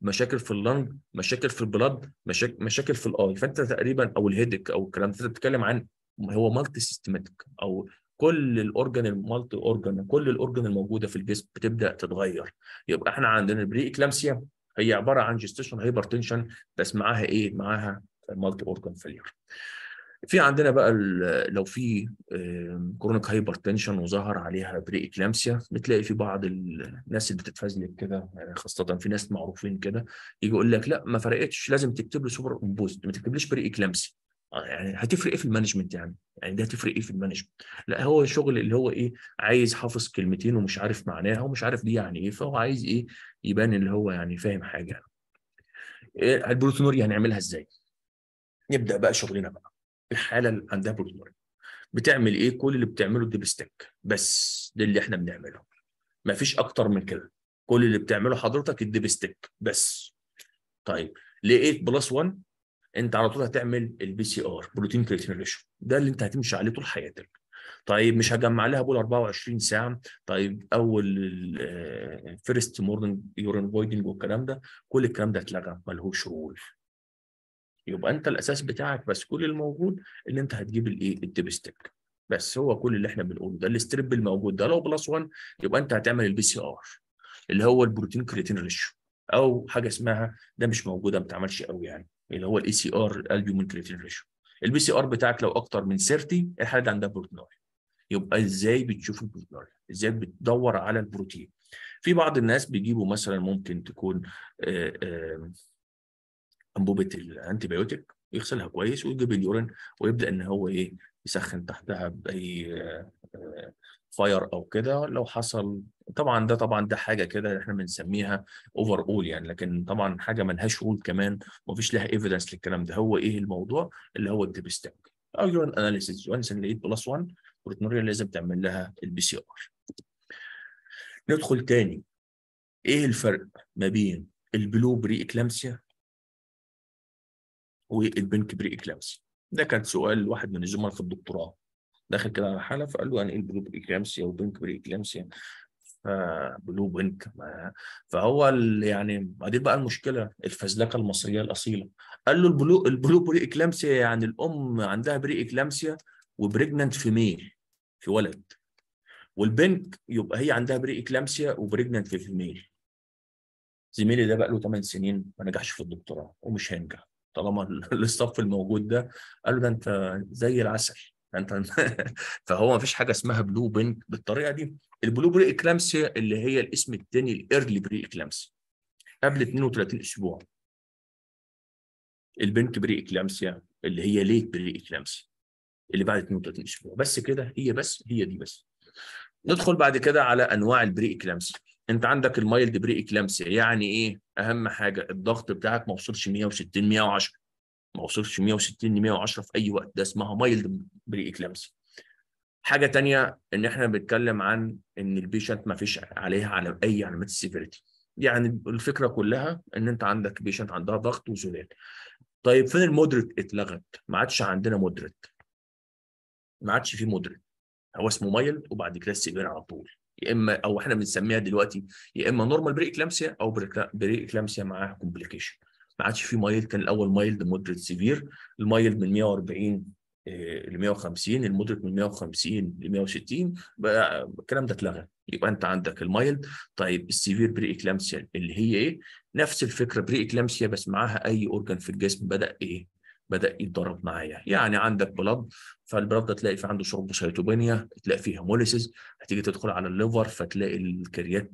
مشاكل في اللنج مشاكل في البلد مشاكل مشاكل في الاي فانت تقريبا او الهيدك او الكلام ده بتتكلم عن هو مالتي سيستماتيك او كل الاورجن المالتي اورجن كل الاورجن الموجوده في الجسم بتبدا تتغير يبقى احنا عندنا البري اكلامسيا هي عباره عن جيستيشن هايبرتنشن بس معاها ايه؟ معاها مالتي اورجن فيلير. في عندنا بقى لو في كرونيك هايبرتنشن وظهر عليها بري اكلامسيا بتلاقي في بعض الناس اللي بتتفزلك كده يعني خاصه في ناس معروفين كده يجي يقول لك لا ما فرقتش لازم تكتب له سوبر امبوزد ما تكتبليش بري اكلامسيا آه، يعني هتفرق ايه في المانجمنت يعني يعني ده هتفرق ايه في المانجمنت لا هو شغل اللي هو ايه عايز حافظ كلمتين ومش عارف معناها ومش عارف دي يعني ايه فهو عايز ايه يبان اللي هو يعني فاهم حاجه يعني. إيه البروتونوريا يعني هنعملها ازاي نبدا بقى شغلنا بقى الحاله اللي عندها بروتونوريا بتعمل ايه كل اللي بتعمله الديب ستيك بس ده اللي احنا بنعمله مفيش اكتر من كده كل اللي بتعمله حضرتك الديب ستيك بس طيب لقيت بلس 1 انت على طول هتعمل البي سي ار بروتين كرياتين ريشيو ده اللي انت هتمشي عليه طول حياتك طيب مش هجمع لها بول 24 ساعه طيب اول فيرست مورنينج يورين فويدنج والكلام ده كل الكلام ده اتلغى ملهوش رول يبقى انت الاساس بتاعك بس كل الموجود ان انت هتجيب الايه الدبستيك بس هو كل اللي احنا بنقوله ده الاستريب الموجود ده لو بلس 1 يبقى انت هتعمل البي سي ار اللي هو البروتين كريتين ريشيو او حاجه اسمها ده مش موجوده ما بتعملش قوي يعني اللي هو الاي سي ار البيومين كريتين ريشيو البي سي ار بتاعك لو اكتر من 30 الحاله دي عندها بروتينوريا يبقى ازاي بتشوف البروتينوريا ازاي بتدور على البروتين في بعض الناس بيجيبوا مثلا ممكن تكون آآ آه، آآ آه، انبوبه الانتيبيوتيك يغسلها كويس ويجيب اليورين ويبدا ان هو ايه يسخن تحتها باي آه، فاير او كده لو حصل طبعا ده طبعا ده حاجه كده احنا بنسميها اوفر اول يعني لكن طبعا حاجه ملهاش رول كمان ومفيش لها ايفيدنس للكلام ده هو ايه الموضوع اللي هو الديب ستاك ايرون اناليسيز وانس ان لقيت بلس 1 بروتينوريا لازم تعمل لها البي سي ار ندخل تاني ايه الفرق ما بين البلو بري اكلامسيا والبنك بري اكلامسيا ده كان سؤال واحد من الزملاء في الدكتوراه داخل كده على حاله فقال له يعني ايه البلو بالاكلامسيا وبنك بريكلامسيا فبلو بنك فهو يعني دي بقى المشكله الفزلكه المصريه الاصيله قال له البلو البلو بريكلامسيا يعني الام عندها بريكلامسيا وبريجننت في ميل في ولد والبنك يبقى هي عندها بريكلامسيا وبريجننت في ميل زميلي ده بقى له 8 سنين ما نجحش في الدكتوراه ومش هينجح طالما الاستاف الموجود ده قال له ده انت زي العسل انت فهو ما فيش حاجه اسمها بلو بنت بالطريقه دي البلو بري اكلامس اللي هي الاسم الثاني الايرلي بري اكلامس قبل 32 اسبوع البنت بري اكلامس اللي هي ليت بري اكلامس اللي بعد 32 اسبوع بس كده هي بس هي دي بس ندخل بعد كده على انواع البري اكلامس انت عندك المايلد بري اكلامس يعني ايه اهم حاجه الضغط بتاعك ما وصلش 160 110 ما وصلش 160 ل 110 في اي وقت ده اسمها مايلد بري اكلامسي حاجه تانية ان احنا بنتكلم عن ان البيشنت ما فيش عليها على اي علامات السيفيريتي يعني الفكره كلها ان انت عندك بيشنت عندها ضغط وزلال طيب فين المودريت اتلغت ما عادش عندنا مودريت ما عادش في مودريت هو اسمه مايلد وبعد كده السيفير على طول يا اما او احنا بنسميها دلوقتي يا اما نورمال بري اكلامسيا او بري اكلامسيا معاها كومبليكيشن ما عادش في مايل كان الاول مايل مودريت سيفير المايل من 140 آه، ل 150 المودريت من 150 ل 160 بقى الكلام ده اتلغى يبقى انت عندك المايلد طيب السيفير بري اكلامسيا اللي هي ايه نفس الفكره بري اكلامسيا بس معاها اي اورجان في الجسم بدا ايه بدا يتضرب معايا يعني عندك بلد فالبراف ده تلاقي في عنده صعوبه سيتوبينيا تلاقي فيه هيموليسيس هتيجي تدخل على الليفر فتلاقي الكريات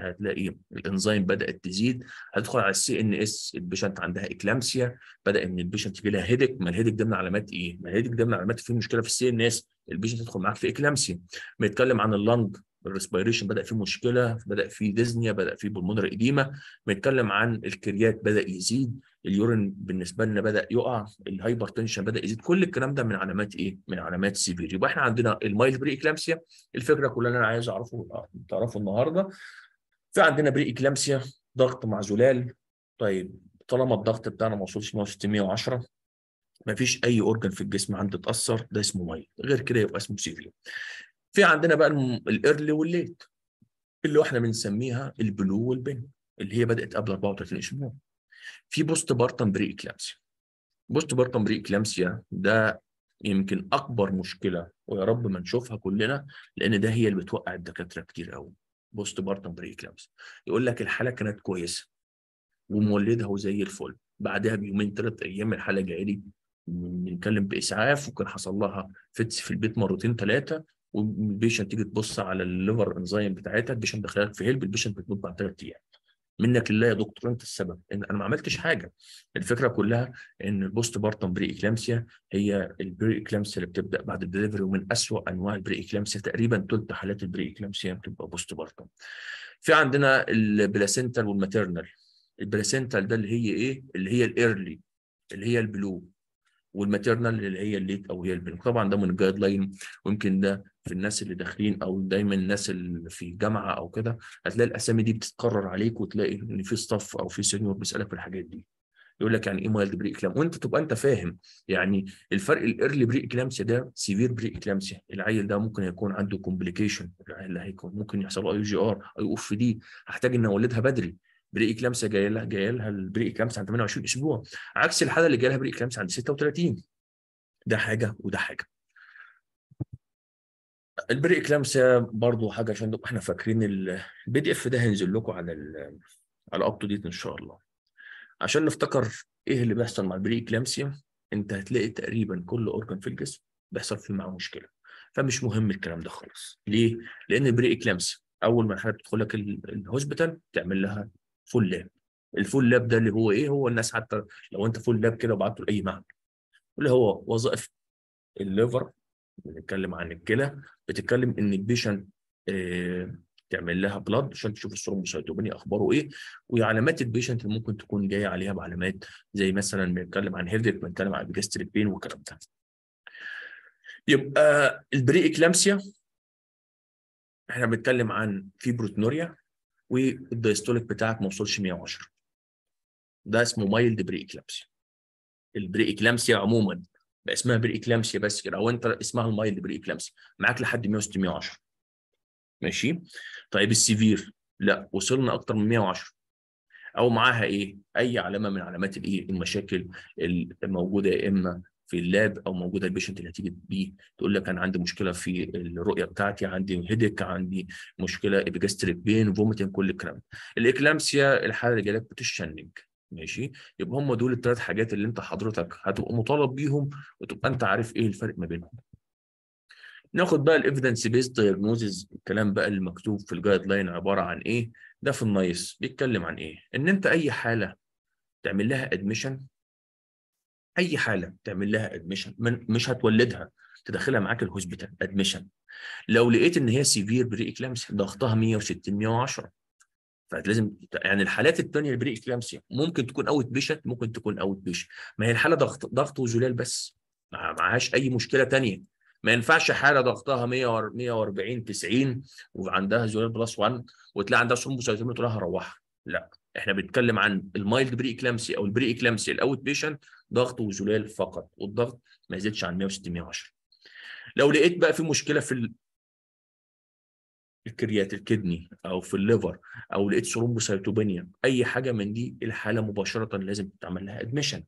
هتلاقي الانزيم بدات تزيد هتدخل على السي ان اس البيشنت عندها اكلامسيا بدا ان البيشنت يجي لها هيدك ما الهيدك ده من علامات ايه؟ ما الهيدك ده من علامات في مشكله في السي ان اس البيشنت تدخل معاك في اكلامسيا بنتكلم عن اللنج الريسبيريشن بدا فيه مشكله بدا فيه ديزنيا بدا فيه بالمونر قديمه بنتكلم عن الكريات بدا يزيد اليورين بالنسبه لنا بدا يقع الهايبرتنشن بدا يزيد كل الكلام ده من علامات ايه من علامات سيفير يبقى احنا عندنا المايل بري اكلامسيا الفكره كلها اللي انا عايز اعرفه تعرفه النهارده في عندنا بري اكلامسيا ضغط مع زلال طيب طالما الضغط بتاعنا ما وصلش 110 مفيش اي اورجن في الجسم عنده اتاثر ده اسمه مايل غير كده يبقى اسمه سيفير في عندنا بقى الايرلي والليت اللي احنا بنسميها البلو والبن اللي هي بدات قبل 34 اسبوع في بوست بارتم بري اكلامسيا بوست بارتم بري اكلامسيا ده يمكن اكبر مشكله ويا رب ما نشوفها كلنا لان ده هي اللي بتوقع الدكاتره كتير قوي بوست بارتم بري اكلامس يقول لك الحاله كانت كويسه ومولدها وزي الفل بعدها بيومين ثلاث ايام الحاله جايه لي بنتكلم باسعاف وكان حصل لها فتس في البيت مرتين ثلاثه والبيشنت تيجي تبص على الليفر انزيم بتاعتها البيشنت دخلك في هيلب البيشنت بتموت بعد ثلاث ايام منك لله يا دكتور انت السبب إن انا ما عملتش حاجه الفكره كلها ان البوست بارتم بري اكلامسيا هي البري اكلامسيا اللي بتبدا بعد الدليفري ومن اسوء انواع البري اكلامسيا تقريبا ثلث حالات البري اكلامسيا بتبقى بوست بارتم في عندنا البلاسنتال والماتيرنال البلاسنتال ده اللي هي ايه اللي هي الايرلي اللي هي البلو والماتيرنال اللي هي الليت او هي البنك طبعا ده من الجايد لاين ويمكن ده في الناس اللي داخلين او دايما الناس اللي في الجامعه او كده هتلاقي الاسامي دي بتتكرر عليك وتلاقي ان في ستاف او في سينيور بيسالك في الحاجات دي يقول لك يعني ايه مايلد بري اكلام وانت تبقى انت فاهم يعني الفرق الايرلي بري اكلامسيا ده سيفير بري اكلامسيا العيل ده ممكن يكون عنده كومبليكيشن العيل ده هيكون ممكن يحصل له اي جي ار اي اوف دي هحتاج ان اولدها بدري بري اكلامسيا جايه لها جايه لها البري اكلامسيا عند 28 اسبوع عكس الحاله اللي جايه لها بري اكلامسيا عند 36 ده حاجه وده حاجه البري اكلامسيا برضو حاجه عشان احنا فاكرين البي دي اف ده هينزل لكم على على اب تو ديت ان شاء الله عشان نفتكر ايه اللي بيحصل مع البري اكلامسيا انت هتلاقي تقريبا كل اورجن في الجسم بيحصل فيه معاه مشكله فمش مهم الكلام ده خالص ليه لان البري اكلامسيا اول ما الحاله بتدخل لك الهوسبيتال تعمل لها فول لاب الفول لاب ده اللي هو ايه هو الناس حتى لو انت فول لاب كده وبعته لاي معمل اللي هو وظائف الليفر بنتكلم عن الكلى بتتكلم ان البيشن اه تعمل لها بلاد عشان تشوف السيروم سيتوبينيا اخباره ايه وعلامات البيشنت اللي ممكن تكون جايه عليها بعلامات زي مثلا بنتكلم عن هيردك بنتكلم عن جاستريك بين والكلام ده يبقى البري اكلامسيا احنا بنتكلم عن فيبروتنوريا والدايستوليك بتاعك ما وصلش 110 ده اسمه مايلد بري اكلامسيا البري اكلامسيا عموما بقى اسمها بري اكلامسيا بس كده او انت اسمها المايلد بري اكلامسيا معاك لحد 160 110 ماشي طيب السيفير لا وصلنا اكتر من 110 او معاها ايه اي علامه من علامات الايه المشاكل الموجوده يا اما في اللاب او موجوده البيشنت اللي هتيجي بيه تقول لك انا عندي مشكله في الرؤيه بتاعتي عندي هيدك عندي مشكله ابيجاستريك بين فوميتنج كل الكلام الاكلامسيا الحاله اللي جالك بتشنج ماشي يبقى هم دول الثلاث حاجات اللي انت حضرتك هتبقى مطالب بيهم وتبقى انت عارف ايه الفرق ما بينهم ناخد بقى الايفيدنس بيست دايجنوزز الكلام بقى اللي مكتوب في الجايد لاين عباره عن ايه ده في النايس بيتكلم عن ايه ان انت اي حاله تعمل لها ادميشن اي حاله تعمل لها ادمشن مش هتولدها تدخلها معاك الهوسبيتال ادمشن لو لقيت ان هي سيفير بري اكلامسيا ضغطها 160 110 فلازم يعني الحالات الثانيه البري اكلامسيا ممكن تكون اوت بيشنت ممكن تكون اوت بيشنت ما هي الحاله ضغط ضغط وزلال بس ما معهاش اي مشكله ثانيه ما ينفعش حاله ضغطها 140 90 وعندها زلال بلس 1 وتلاقي عندها ثرومبوسايتوميا تقول لها روحها لا احنا بنتكلم عن المايلد بري اكلامسي او البري اكلامسي الاوت بيشنت ضغط وزلال فقط والضغط ما يزيدش عن 160 110 لو لقيت بقى في مشكله في الكريات الكدني او في الليفر او لقيت ثرومبوسايتوبينيا اي حاجه من دي الحاله مباشره لازم تتعمل لها ادمشن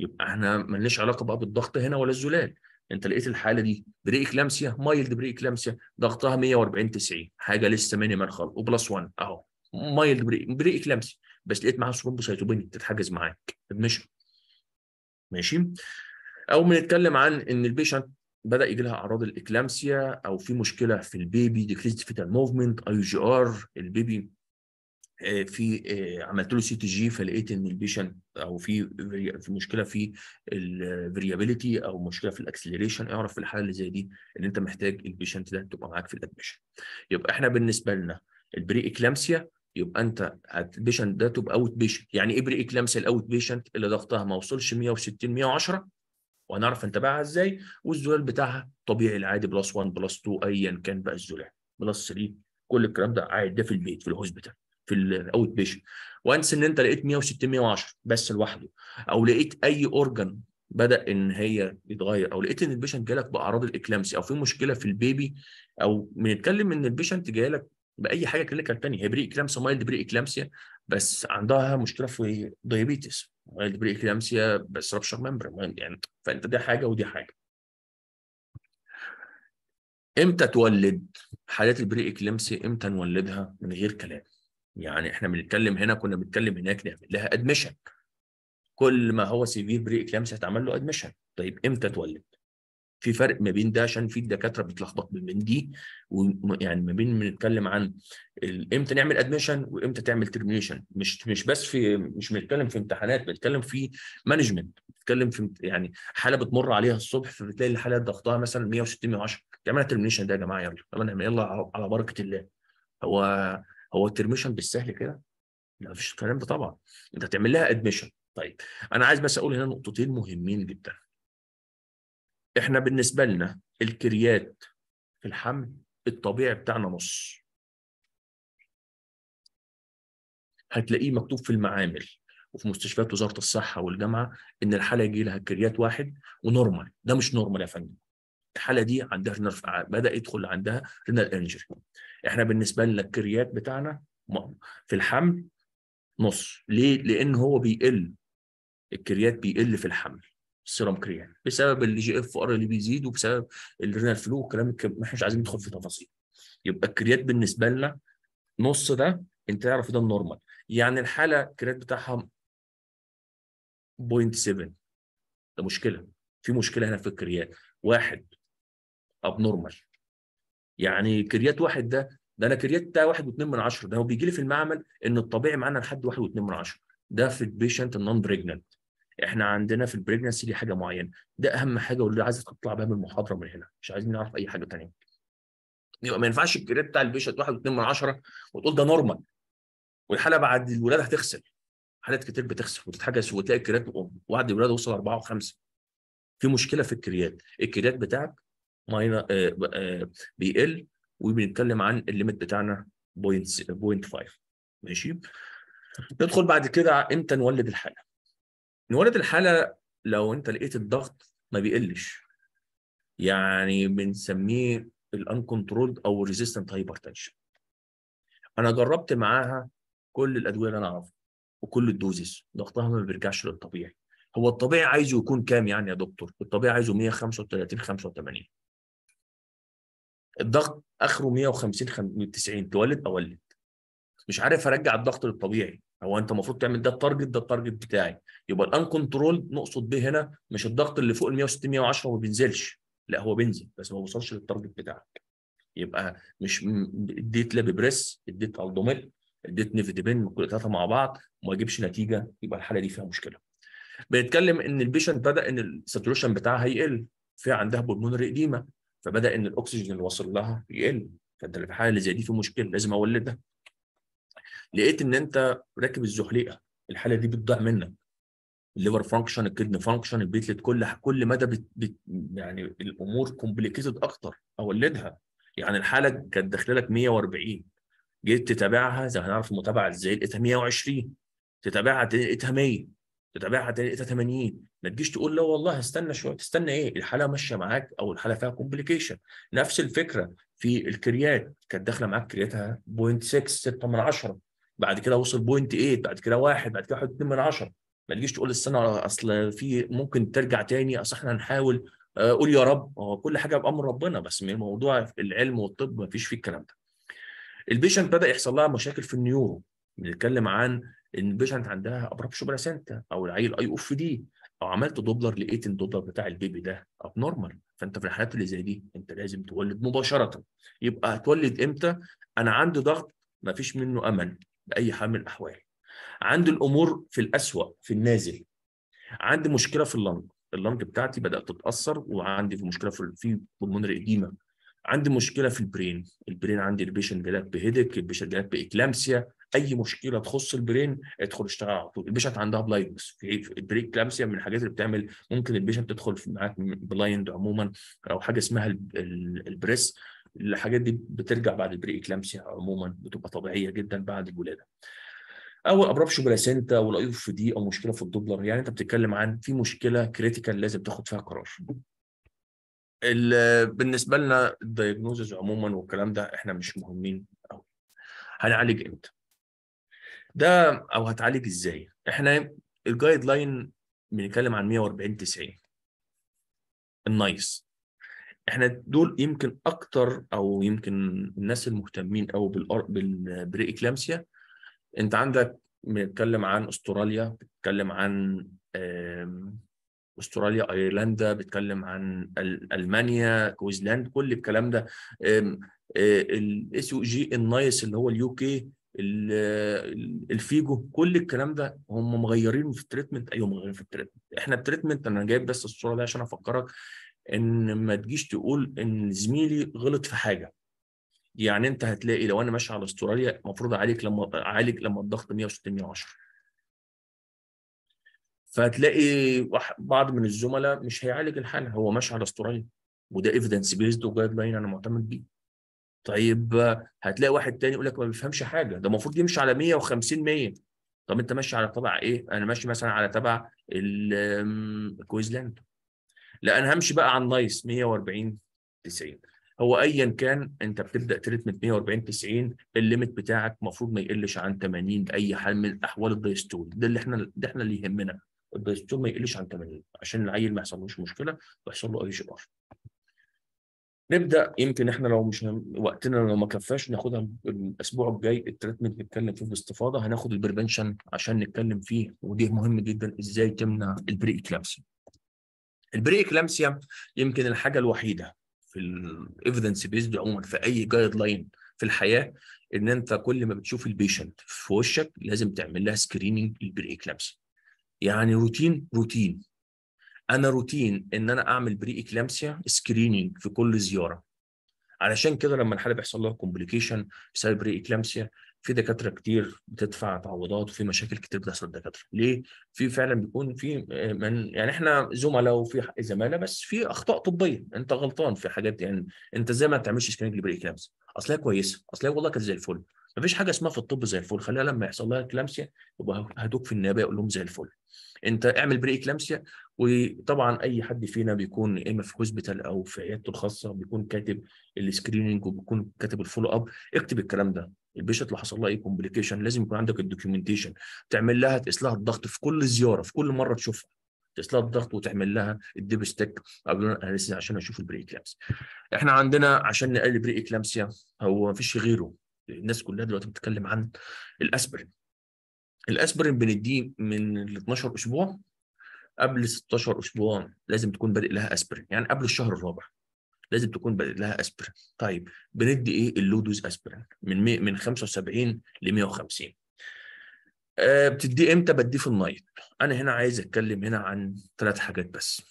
يبقى احنا مالناش علاقه بقى بالضغط هنا ولا الزلال انت لقيت الحاله دي بري اكلامسيا مايلد بري اكلامسيا ضغطها 140 90 حاجه لسه مينيمال خالص وبلس 1 اهو مايلد بريك بريك لمسي بس لقيت معاه ثرومبو سيتوبينيا تتحجز معاك ادمشن ماشي او بنتكلم عن ان البيشنت بدا يجي لها اعراض الاكلامسيا او في مشكله في البيبي ديكريز فيتال موفمنت اي جي ار البيبي آه، في آه، عملت له سي تي جي فلقيت ان البيشنت او في في مشكله في الفاريابيلتي او مشكله في الاكسلريشن اعرف في الحاله اللي زي دي ان انت محتاج البيشنت ده تبقى معاك في الادمشن يبقى احنا بالنسبه لنا البري اكلامسيا يبقى انت البيشنت ده تبقى اوت بيشنت يعني ايه بري اكلامس الاوت بيشنت اللي ضغطها ما وصلش 160 110 وهنعرف نتابعها ازاي والزلال بتاعها طبيعي العادي بلس 1 بلس 2 ايا كان بقى الزلال بلس 3 كل الكلام ده قاعد ده في البيت في الهوسبيتال في الاوت بيشنت وانس ان انت لقيت 160 110 بس لوحده او لقيت اي اورجن بدا ان هي يتغير او لقيت ان البيشنت جالك باعراض الاكلامسي او في مشكله في البيبي او بنتكلم ان البيشنت جالك باي حاجه كلينيكال ثانيه هي بري اكلامسيا مايلد بري اكلامسيا بس عندها مشكله في دايابيتس مايلد بري اكلامسيا بس ربشر ممبر يعني فانت دي حاجه ودي حاجه امتى تولد حالات البري اكليمسي امتى نولدها من غير كلام يعني احنا بنتكلم هنا كنا بنتكلم هناك نعمل لها ادمشن كل ما هو سيفير بري اكليمسي هتعمل له ادمشن طيب امتى تولد في فرق ما بين ده عشان في الدكاتره بيتلخبط من دي ويعني ما بين بنتكلم عن امتى نعمل ادميشن وامتى تعمل ترمينيشن مش مش بس في مش بنتكلم في امتحانات بنتكلم في مانجمنت بنتكلم في يعني حاله بتمر عليها الصبح فبتلاقي الحاله ضغطها مثلا 160 110 تعملها ترمينيشن ده يا جماعه يلا يلا نعمل يلا على بركه الله هو هو الترميشن بالسهل كده؟ لا مفيش الكلام ده طبعا انت هتعمل لها ادميشن طيب انا عايز بس اقول هنا نقطتين مهمين جدا احنا بالنسبه لنا الكريات في الحمل الطبيعي بتاعنا نص هتلاقيه مكتوب في المعامل وفي مستشفيات وزاره الصحه والجامعه ان الحاله يجي لها كريات واحد ونورمال ده مش نورمال يا فندم الحاله دي عندها رينال بدا يدخل عندها رينال انجري احنا بالنسبه لنا الكريات بتاعنا في الحمل نص ليه لان هو بيقل الكريات بيقل في الحمل السيروم كريان بسبب الجي اف ار اللي بيزيد وبسبب الرينال فلو والكلام ما احناش عايزين ندخل في تفاصيل يبقى الكريات بالنسبه لنا نص ده انت تعرف ده النورمال يعني الحاله الكريات بتاعها 0.7 ده مشكله في مشكله هنا في الكريات واحد اب نورمال يعني كريات واحد ده ده انا كريات بتاع واحد واثنين من عشرة ده هو بيجي لي في المعمل ان الطبيعي معانا لحد واحد واثنين من عشرة ده في البيشنت النون بريجننت احنا عندنا في البريجنسي دي حاجه معينه ده اهم حاجه واللي عايز تطلع بها من المحاضره من هنا مش عايزين نعرف اي حاجه ثانيه يبقى ما ينفعش الجريد بتاع البيشنت 1.2 من 10 وتقول ده نورمال والحاله بعد الولاده هتخسر حالات كتير بتخسر وتتحجز وتلاقي الكريات بعد الولاده وصل 4 و5 في مشكله في الكريات الكريات بتاعك ماينا آه آه بيقل وبنتكلم عن الليميت بتاعنا 0.5 ماشي ندخل بعد كده امتى نولد الحاله نولد الحالة لو أنت لقيت الضغط ما بيقلش يعني بنسميه الانكنترولد او ريزيستنت هايبرتنشن انا جربت معاها كل الادويه اللي انا اعرفها وكل الدوزز ضغطها ما بيرجعش للطبيعي هو الطبيعي عايزه يكون كام يعني يا دكتور الطبيعي عايزه 135 85 الضغط اخره 150 90 تولد اولد مش عارف ارجع الضغط للطبيعي هو انت المفروض تعمل ده التارجت ده التارجت بتاعي يبقى الان كنترول نقصد به هنا مش الضغط اللي فوق ال 160 110 ما بينزلش لا هو بينزل بس ما بيوصلش للتارجت بتاعك يبقى مش اديت لابي بريس اديت الدوميل اديت نيفيدبين كل ثلاثه مع بعض وما اجيبش نتيجه يبقى الحاله دي فيها مشكله بنتكلم ان البيشنت بدا ان الساتوريشن بتاعها يقل في عندها بولمونري قديمه فبدا ان الاكسجين اللي واصل لها يقل فانت في حاله زي دي في مشكله لازم اولدها لقيت ان انت راكب الزحليقه الحاله دي بتضيع منك الليفر فانكشن الكدن فانكشن البيتلت كل كل مدى بت بت يعني الامور كومبليكيتد اكتر اولدها يعني الحاله كانت داخله لك 140 جيت تتابعها زي ما هنعرف المتابعه ازاي لقيتها 120 تتابعها تاني لقيتها 100 تتابعها تاني لقيتها 80 ما تجيش تقول لا والله استنى شويه تستنى ايه الحاله ماشيه معاك او الحاله فيها كومبليكيشن نفس الفكره في الكريات كانت داخله معاك كرياتها 0.6 6 من 10 بعد كده وصل بوينت 8 بعد كده واحد بعد كده 2 من 10 ما تجيش تقول السنه اصل في ممكن ترجع تاني اصل احنا هنحاول آه، قول يا رب هو كل حاجه بامر ربنا بس من موضوع العلم والطب ما فيش فيه الكلام ده البيشنت بدا يحصل لها مشاكل في النيورو بنتكلم عن ان البيشنت عندها شوبرا سنتا او العيل اي اوف دي او عملت دوبلر لقيت ان الدوبلر بتاع البيبي ده اب نورمال فانت في الحالات اللي زي دي انت لازم تولد مباشره يبقى هتولد امتى انا عندي ضغط ما فيش منه امل باي حال من الاحوال عندي الامور في الاسوأ في النازل عندي مشكله في اللنج اللنج بتاعتي بدات تتاثر وعندي في مشكله في في بلمونري اديمه عندي مشكله في البرين البرين عندي البيشن جالات بهيدك البيشن جالات باكلامسيا اي مشكله تخص البرين ادخل اشتغل على طول البيشنت عندها بلايندس في البريك كلامسيا من الحاجات اللي بتعمل ممكن البيشنت تدخل معاك بلايند عموما او حاجه اسمها البريس الحاجات دي بترجع بعد البري اكلامسيا عموما بتبقى طبيعيه جدا بعد الولاده او الابرابشو بلاسنتا والايوب في دي او مشكله في الدوبلر يعني انت بتتكلم عن في مشكله كريتيكال لازم تاخد فيها قرار بالنسبه لنا الدايجنوزز عموما والكلام ده احنا مش مهمين قوي هنعالج امتى ده او هتعالج ازاي احنا الجايد لاين بنتكلم عن 140 90 النايس احنا دول يمكن اكتر او يمكن الناس المهتمين قوي بالبري اكلامسيا انت عندك بنتكلم عن استراليا بتتكلم عن استراليا ايرلندا بتتكلم عن المانيا كويزلاند كل الكلام ده الاس يو جي النايس اللي هو اليو كي الفيجو كل الكلام ده هم مغيرين في التريتمنت ايوه مغيرين في التريتمنت احنا التريتمنت انا جايب بس الصوره دي عشان افكرك ان ما تجيش تقول ان زميلي غلط في حاجه يعني انت هتلاقي لو انا ماشي على استراليا المفروض اعالج لما اعالج لما الضغط 160 110 فهتلاقي بعض من الزملاء مش هيعالج الحاله هو ماشي على استراليا وده ايفيدنس بيزد وجايد لاين انا معتمد بيه طيب هتلاقي واحد تاني يقول لك ما بيفهمش حاجه ده المفروض يمشي على 150 100 طب انت ماشي على تبع ايه انا ماشي مثلا على تبع الكويزلاند لا انا همشي بقى على النايس 140 90 هو ايا كان انت بتبدا تريتمنت 140 90 الليمت بتاعك المفروض ما يقلش عن 80 باي حال من احوال الدايستول ده اللي احنا ده احنا اللي يهمنا الدايستول ما يقلش عن 80 عشان العيل ما يحصلوش مشكله ويحصل له اي شيء اخر نبدا يمكن احنا لو مش هم... وقتنا لو ما كفاش ناخدها الاسبوع الجاي التريتمنت نتكلم فيه باستفاضه هناخد البريفنشن عشان نتكلم فيه وده مهم جدا ازاي تمنع البري اكلابسي البري اكلامسيا يمكن الحاجه الوحيده في الايفيدنس بيزد عموما في اي جايد لاين في الحياه ان انت كل ما بتشوف البيشنت في وشك لازم تعمل لها سكريننج للبري اكلامسيا يعني روتين روتين انا روتين ان انا اعمل بري اكلامسيا سكريننج في كل زياره علشان كده لما الحاله بيحصل لها كومبليكيشن بسبب بري اكلامسيا في دكاتره كتير بتدفع تعويضات وفي مشاكل كتير بتحصل للدكاتره ليه في فعلا بيكون في من يعني احنا زملاء وفي زماله بس في اخطاء طبيه انت غلطان في حاجات يعني انت زي ما تعملش سكرينج لبري كلامس اصلها كويسه اصلها والله كانت زي الفل مفيش حاجه اسمها في الطب زي الفل خليها لما يحصل لها كلامسيا يبقى هدوك في النيابه يقول لهم زي الفل انت اعمل بري كلامسيا وطبعا اي حد فينا بيكون يا إيه اما في هوسبيتال او في عيادته الخاصه بيكون كاتب السكريننج وبيكون كاتب الفولو اب اكتب الكلام ده البيشنت اللي حصل لها اي كومبليكيشن لازم يكون عندك الدوكيومنتيشن تعمل لها تقيس الضغط في كل زياره في كل مره تشوفها تقيس الضغط وتعمل لها الديب ستيك قبل عشان اشوف البري اكلامس احنا عندنا عشان نقلل البري اكلامسيا هو ما فيش غيره الناس كلها دلوقتي بتتكلم عن الاسبرين الاسبرين بنديه من ال 12 اسبوع قبل 16 اسبوع لازم تكون بادئ لها اسبرين يعني قبل الشهر الرابع لازم تكون بدل لها اسبرين طيب بندي ايه اللودوز اسبرين من مي... من 75 ل 150 آه بتديه امتى بديه في النايت انا هنا عايز اتكلم هنا عن ثلاث حاجات بس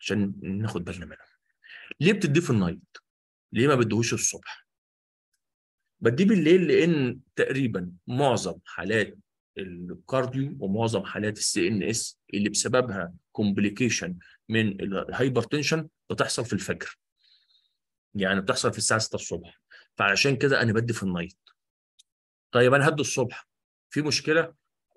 عشان ناخد بالنا منها ليه بتديه في النايت ليه ما بديهوش الصبح بديه بالليل لان تقريبا معظم حالات الكارديو ومعظم حالات السي ان اس اللي بسببها كومبليكيشن من الهايبرتنشن بتحصل في الفجر يعني بتحصل في الساعه 6 الصبح فعشان كده انا بدي في النايت طيب انا هدي الصبح في مشكله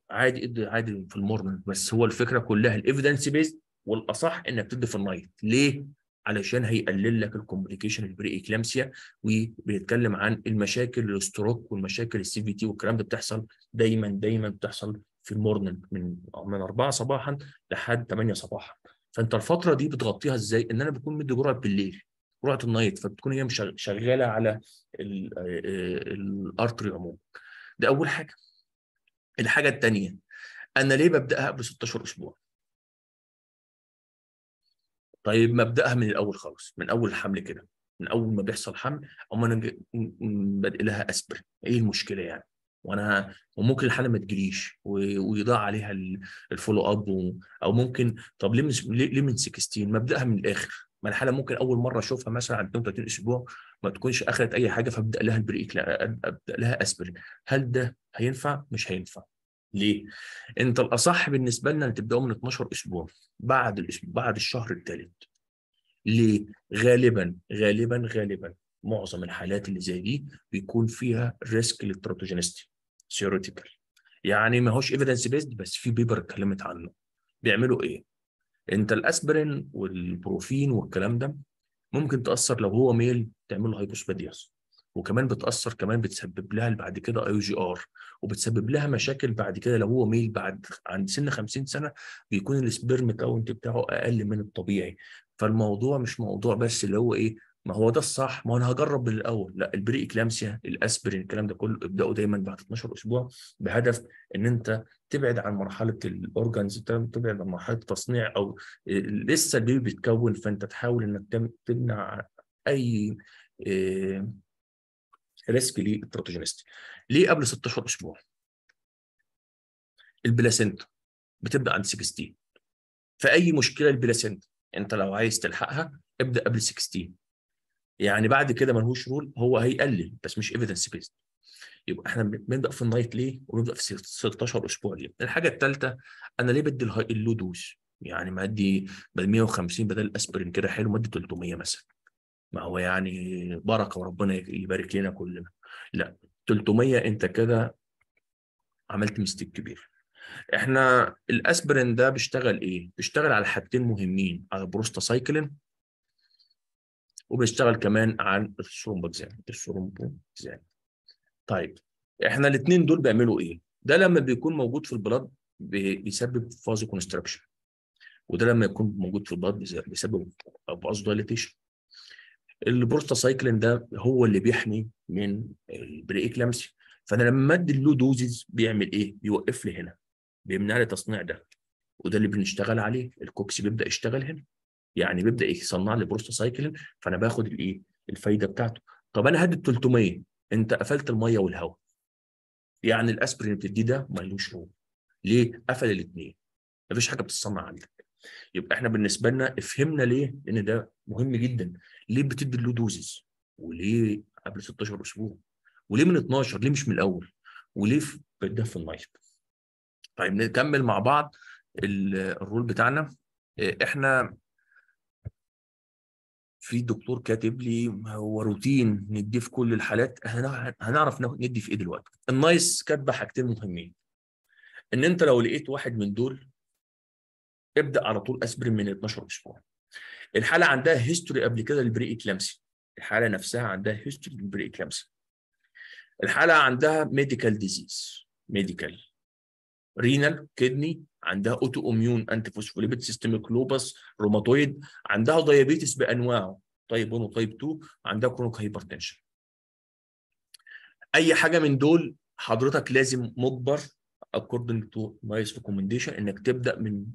عادي ادي عادي في المورنينج بس هو الفكره كلها الايفيدنس بيز والاصح انك تدي في النايت ليه علشان هيقلل لك الكومبليكيشن البري اكلامسيا وبيتكلم عن المشاكل الستروك والمشاكل السي في تي والكلام ده بتحصل دايما دايما بتحصل في المورنينج من من 4 صباحا لحد 8 صباحا فانت الفتره دي بتغطيها ازاي ان انا بكون مدي جرعه بالليل رؤية النايت فبتكون هي شغاله على الارتري عموما ده اول حاجه الحاجه الثانيه انا ليه ببداها قبل 16 اسبوع طيب مبداها من الاول خالص من اول الحمل كده من اول ما بيحصل حمل ما انا بادئ لها اسبرين ايه المشكله يعني وانا وممكن الحاله ما تجيليش ويضاع عليها الفولو اب او ممكن طب ليه من ليه من 16 مبداها من الاخر ما انا حاله ممكن اول مره اشوفها مثلا عند 32 اسبوع ما تكونش اخذت اي حاجه فابدا لها البريك ابدا لها اسبرين هل ده هينفع مش هينفع ليه انت الاصح بالنسبه لنا ان تبداوا من 12 اسبوع بعد الاسبوع بعد الشهر الثالث ليه غالبا غالبا غالبا معظم الحالات اللي زي دي بيكون فيها ريسك للتروتوجينستي ثيوريتيكال يعني ما هوش ايفيدنس بيست بس في بيبر اتكلمت عنه بيعملوا ايه انت الاسبرين والبروفين والكلام ده ممكن تاثر لو هو ميل تعمل له هايبوسبادياس وكمان بتاثر كمان بتسبب لها بعد كده اي جي ار وبتسبب لها مشاكل بعد كده لو هو ميل بعد عند سن 50 سنه بيكون السبرم كاونت بتاعه اقل من الطبيعي فالموضوع مش موضوع بس اللي هو ايه ما هو ده الصح ما هو انا هجرب من الاول لا البري اكلامسيا الاسبرين الكلام ده كله ابداوا دايما بعد 12 اسبوع بهدف ان انت تبعد عن مرحله الاورجانز تبعد عن مرحله التصنيع او لسه البيبي بيتكون فانت تحاول انك تمنع اي ريسك آه، للبروتوجينست ليه قبل 16 اسبوع البلاسنتا بتبدا عند 16 فاي مشكله البلاسنتا انت لو عايز تلحقها ابدا قبل 16 يعني بعد كده ملهوش رول هو هيقلل بس مش ايفيدنس بيست يبقى احنا بنبدا في النايت ليه وبنبدا في 16 اسبوع ليه الحاجه الثالثه انا ليه بدي اللو دوز يعني مادي بدل 150 بدل الاسبرين كده حلو مادي 300 مثلا ما هو يعني بركه وربنا يبارك لنا كلنا لا 300 انت كده عملت مستيك كبير احنا الاسبرين ده بيشتغل ايه بيشتغل على حاجتين مهمين على البروستاسايكلين وبيشتغل كمان على الثرومبوكسان الثرومبوكسان طيب احنا الاثنين دول بيعملوا ايه ده لما بيكون موجود في البلاد بيسبب فازو كونستراكشن وده لما يكون موجود في البلاد بيسبب فازو دايليتيشن البروستاسايكلين ده هو اللي بيحمي من البري اكلامسي فانا لما ادي له دوزز بيعمل ايه بيوقف لي هنا بيمنع لي تصنيع ده وده اللي بنشتغل عليه الكوكس بيبدا يشتغل هنا يعني بيبدا يصنع لي بروستوسايكلين فانا باخد الايه الفايده بتاعته طب انا هدي ال 300 انت قفلت الميه والهواء يعني الاسبرين بتديه ده ملوش رول ليه قفل الاثنين مفيش حاجه بتتصنع عندك يبقى احنا بالنسبه لنا فهمنا ليه ان ده مهم جدا ليه بتدي اللو دوزز وليه قبل 16 اسبوع وليه من 12 ليه مش من الاول وليه ده في النايت طيب نكمل مع بعض الرول بتاعنا احنا في دكتور كاتب لي هو روتين نديه في كل الحالات هنعرف ندي في ايه دلوقتي النايس كاتبه حاجتين مهمين ان انت لو لقيت واحد من دول ابدا على طول اسبرين من 12 اسبوع الحاله عندها هيستوري قبل كده للبري اكلامسي الحاله نفسها عندها هيستوري للبري اكلامسي الحاله عندها ميديكال ديزيز ميديكال رينال كدني عندها اوتو اميون انتي فوسفوليبيد سيستميك لوبس روماتويد عندها دايابيتس بانواعه طيب 1 وطيب 2 عندها كرونيك هايبرتنشن اي حاجه من دول حضرتك لازم مجبر اكوردنج تو مايس ريكومنديشن انك تبدا من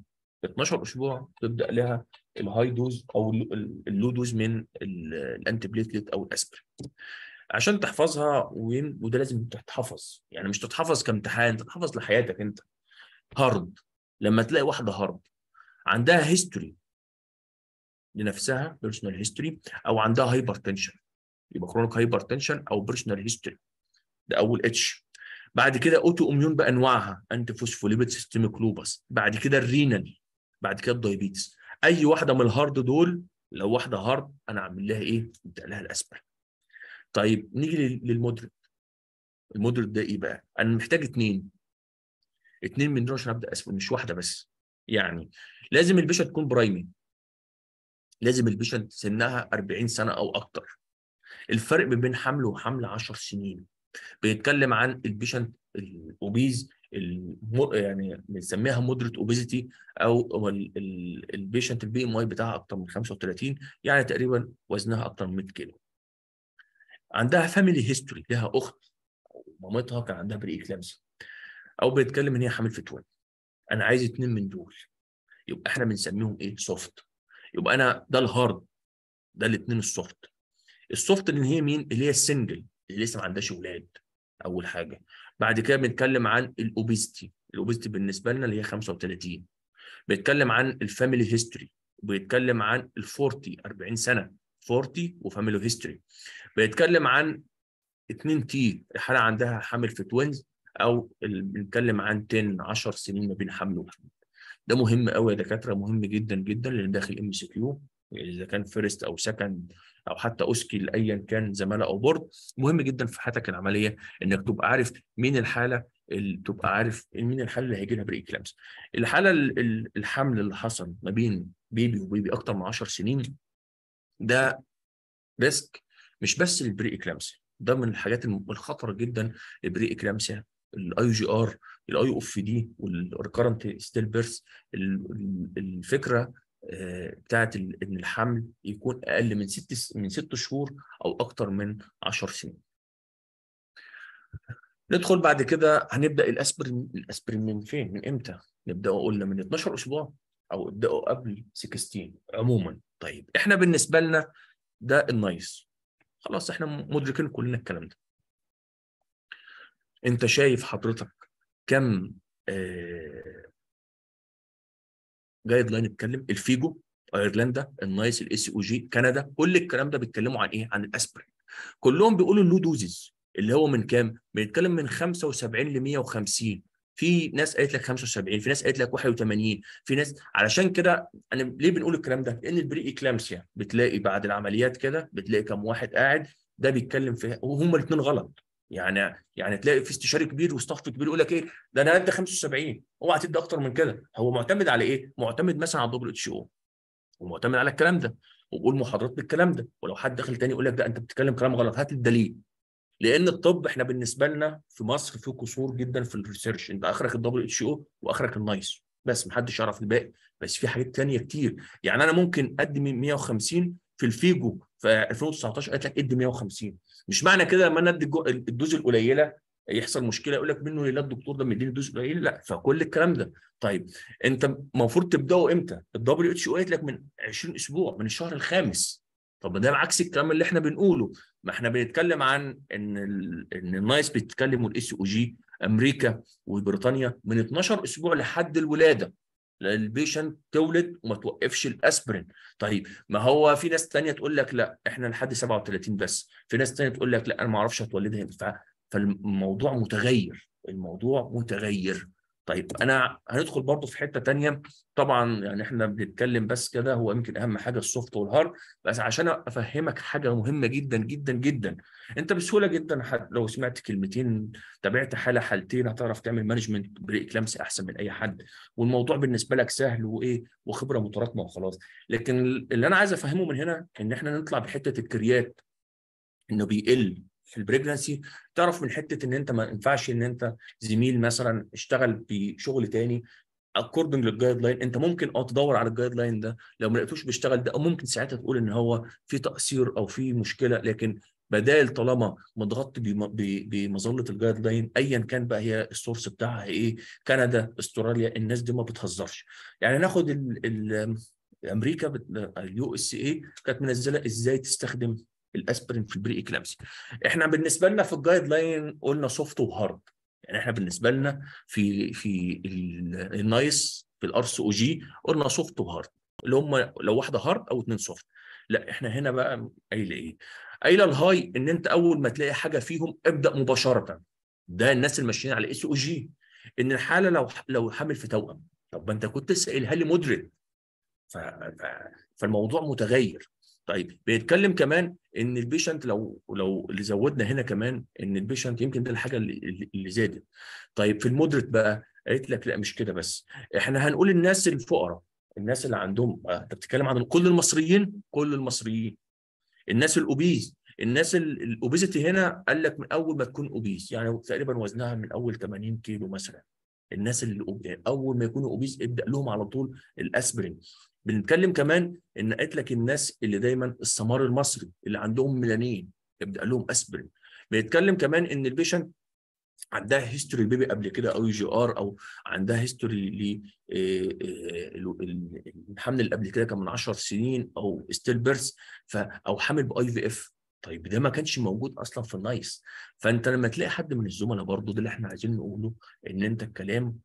12 اسبوع تبدا لها الهاي دوز او اللو دوز من الانتي بليتليت او الاسبرين عشان تحفظها وين وده لازم تتحفظ يعني مش تتحفظ كامتحان تتحفظ لحياتك انت هارد لما تلاقي واحده هارد عندها هيستوري لنفسها بيرسونال هيستوري او عندها هايبر تنشن يبقى كرونيك هايبر تنشن او بيرسونال هيستوري ده اول اتش بعد كده اوتو اميون بانواعها انت فوسفوليبيد سيستميك لوبس بعد كده الرينال بعد كده الدايبيتس اي واحده من الهارد دول لو واحده هارد انا اعمل لها ايه؟ ابدا لها الاسبرين طيب نيجي للمودريت المودريت ده ايه بقى؟ انا محتاج اثنين اثنين من دول عشان ابدا اسفل مش واحده بس يعني لازم البيشة تكون برايمي لازم البيشة سنها 40 سنه او اكتر الفرق ما بين حمل وحمل 10 سنين بيتكلم عن البيشنت الاوبيز الم... يعني بنسميها مودريت اوبيزيتي او البيشنت البي ام واي بتاعها اكتر من 35 يعني تقريبا وزنها اكتر من 100 كيلو عندها فاميلي هيستوري لها اخت مامتها كان عندها بري اكلامسي او بيتكلم ان هي حامل في توال انا عايز اتنين من دول يبقى احنا بنسميهم ايه سوفت يبقى انا ده الهارد ده الاثنين السوفت السوفت اللي هي مين اللي هي السنجل اللي لسه ما عندهاش اولاد اول حاجه بعد كده بنتكلم عن الاوبيستي الاوبيستي بالنسبه لنا اللي هي 35 بيتكلم عن الفاميلي هيستوري وبيتكلم عن ال 40 40 سنه 40 وفاميلو هيستوري بيتكلم عن 2 تي الحاله عندها حامل في توينز او بنتكلم عن 10 10 سنين ما بين حمل وحمل ده مهم قوي يا دكاتره مهم جدا جدا اللي داخل ام سي كيو اذا كان فيرست او سكند او حتى اوسكي لايا كان زماله او بورد مهم جدا في حياتك العمليه انك تبقى عارف مين الحاله اللي تبقى عارف مين الحاله اللي هيجي لها بري كلامس الحاله الحمل اللي حصل ما بين بيبي وبيبي اكتر من 10 سنين ده ريسك مش بس البري اكلامسيا ده من الحاجات الخطره جدا البري اكلامسيا الاي جي ار الاي اوف دي والكرنت ستيل بيرث الفكره آه، بتاعت ان الحمل يكون اقل من ست من ست شهور او اكتر من 10 سنين. ندخل بعد كده هنبدا الاسبرين الاسبرين من فين؟ من امتى؟ نبدا قلنا من 12 اسبوع او ابداوا قبل 16 عموما طيب احنا بالنسبه لنا ده النايس خلاص احنا مدركين كلنا الكلام ده انت شايف حضرتك كم جايد لاين اتكلم الفيجو ايرلندا النايس الاس او جي كندا كل الكلام ده بيتكلموا عن ايه عن الاسبرين كلهم بيقولوا اللو دوزز اللي هو من كام بيتكلم من 75 ل 150 في ناس قالت لك 75 في ناس قالت لك 81 في ناس علشان كده انا ليه بنقول الكلام ده؟ لان البري اكلامسيا يعني. بتلاقي بعد العمليات كده بتلاقي كم واحد قاعد ده بيتكلم في وهم الاثنين غلط يعني يعني تلاقي في استشاري كبير وستاف كبير يقول لك ايه ده انا هدي 75 اوعى تدي اكتر من كده هو معتمد على ايه؟ معتمد مثلا على الدبليو اتش او ومعتمد على الكلام ده وبقول محاضرات بالكلام ده ولو حد دخل تاني يقول لك ده انت بتتكلم كلام غلط هات الدليل لان الطب احنا بالنسبه لنا في مصر في قصور جدا في الريسيرش انت اخرك الدبليو اتش او واخرك النايس بس محدش يعرف الباقي بس في حاجات تانية كتير يعني انا ممكن اقدم 150 في الفيجو في 2019 قالت لك ادي 150 مش معنى كده لما انا ادي الدوز القليله يحصل مشكله يقول لك منه لا الدكتور ده مديني دوز قليل لا فكل الكلام ده طيب انت المفروض تبداوا امتى؟ الدبليو اتش او قالت لك من 20 اسبوع من الشهر الخامس طب ما ده عكس الكلام اللي احنا بنقوله ما احنا بنتكلم عن ان ان النايس بيتكلموا والاس او جي امريكا وبريطانيا من 12 اسبوع لحد الولاده البيشنت تولد وما توقفش الاسبرين طيب ما هو في ناس ثانيه تقول لك لا احنا لحد 37 بس في ناس ثانيه تقول لك لا انا ما اعرفش هتولدها فالموضوع متغير الموضوع متغير طيب انا هندخل برضه في حته تانية طبعا يعني احنا بنتكلم بس كده هو يمكن اهم حاجه السوفت والهارد بس عشان افهمك حاجه مهمه جدا جدا جدا انت بسهوله جدا لو سمعت كلمتين تابعت حاله حالتين هتعرف تعمل مانجمنت بريك لمسي احسن من اي حد والموضوع بالنسبه لك سهل وايه وخبره متراكمه وخلاص لكن اللي انا عايز افهمه من هنا ان احنا نطلع بحته الكريات انه بيقل في البريجنسي تعرف من حته ان انت ما ينفعش ان انت زميل مثلا اشتغل بشغل تاني اكوردنج للجايد لاين انت ممكن اه تدور على الجايد لاين ده لو ما لقيتوش بيشتغل ده او ممكن ساعتها تقول ان هو في تقصير او في مشكله لكن بدال طالما مضغط بمظله الجايد لاين ايا كان بقى هي السورس بتاعها ايه كندا استراليا الناس دي ما بتهزرش يعني ناخد الـ الـ امريكا اليو اس اي كانت منزله ازاي تستخدم الاسبرين في البري اكلامسي احنا بالنسبه لنا في الجايد لاين قلنا سوفت وهارد يعني احنا بالنسبه لنا في في النايس في الار او جي قلنا سوفت وهارد اللي هم لو واحده هارد او اثنين سوفت لا احنا هنا بقى قايله ايه قايله الهاي ان انت اول ما تلاقي حاجه فيهم ابدا مباشره ده الناس اللي ماشيين على اس او جي ان الحاله لو لو حامل في توأم طب ما انت كنت سائلها لي مدرك ف... ف... فالموضوع متغير طيب بيتكلم كمان ان البيشنت لو لو اللي زودنا هنا كمان ان البيشنت يمكن ده الحاجه اللي, اللي زادت طيب في المودريت بقى قالت لك لا مش كده بس احنا هنقول الناس الفقراء الناس اللي عندهم انت بتتكلم عن كل المصريين كل المصريين الناس الاوبيز الناس الاوبيزيتي هنا قال لك من اول ما تكون اوبيز يعني تقريبا وزنها من اول 80 كيلو مثلا الناس اللي اول ما يكونوا اوبيز ابدا لهم على طول الاسبرين بنتكلم كمان ان قالت لك الناس اللي دايما السمار المصري اللي عندهم ميلانين يبدا لهم اسبرين بنتكلم كمان ان البيشنت عندها هيستوري بيبي قبل كده او جي ار او عندها هيستوري ل آه، آه، الحمل اللي قبل كده كان من 10 سنين او ستيل بيرث او حامل باي في اف طيب ده ما كانش موجود اصلا في النايس فانت لما تلاقي حد من الزملاء برضو ده اللي احنا عايزين نقوله ان انت الكلام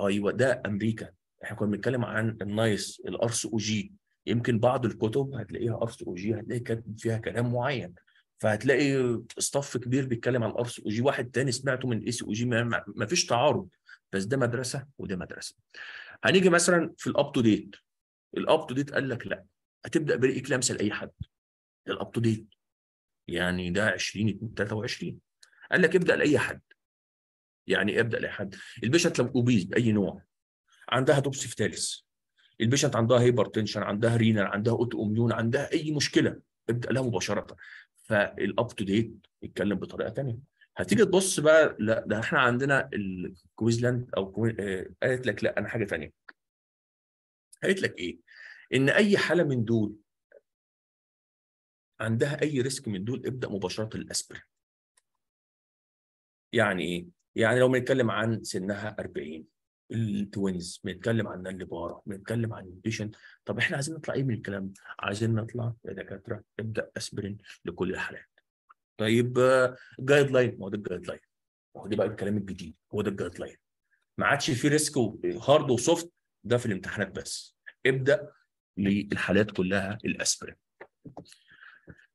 ايوه ده امريكا احنا كنا بنتكلم عن النايس الار اس او جي يمكن بعض الكتب هتلاقيها ار اس او جي هتلاقي كاتب فيها كلام معين فهتلاقي صف كبير بيتكلم عن الار اس او جي واحد تاني سمعته من اي سي او جي ما فيش تعارض بس ده مدرسه وده مدرسه هنيجي مثلا في الاب تو ديت الاب تو ديت قال لك لا هتبدا بريك لمسه لاي حد الاب تو ديت يعني ده 20 23 قال لك ابدا لاي حد يعني ابدا لاي حد البيشنت لو اوبيز باي نوع عندها توبسي في ثالث البيشنت عندها هايبرتنشن عندها رينال عندها اوتو اميون عندها اي مشكله ابدا لها مباشره فالاب تو ديت اتكلم بطريقه ثانيه هتيجي تبص بقى لا ده احنا عندنا الكويزلاند او آه قالت لك لا انا حاجه ثانيه قالت لك ايه ان اي حاله من دول عندها اي ريسك من دول ابدا مباشره الاسبرين يعني ايه يعني لو بنتكلم عن سنها 40 التوينز بنتكلم عن الليبارا بنتكلم عن البيشنت طب احنا عايزين نطلع ايه من الكلام ده؟ عايزين نطلع يا دكاتره ابدا اسبرين لكل الحالات. طيب جايد آه، لاين ما هو ده الجايد لاين هو ده بقى الكلام الجديد هو ده الجايد لاين ما عادش في ريسك وهارد وسوفت ده في الامتحانات بس ابدا للحالات كلها الاسبرين.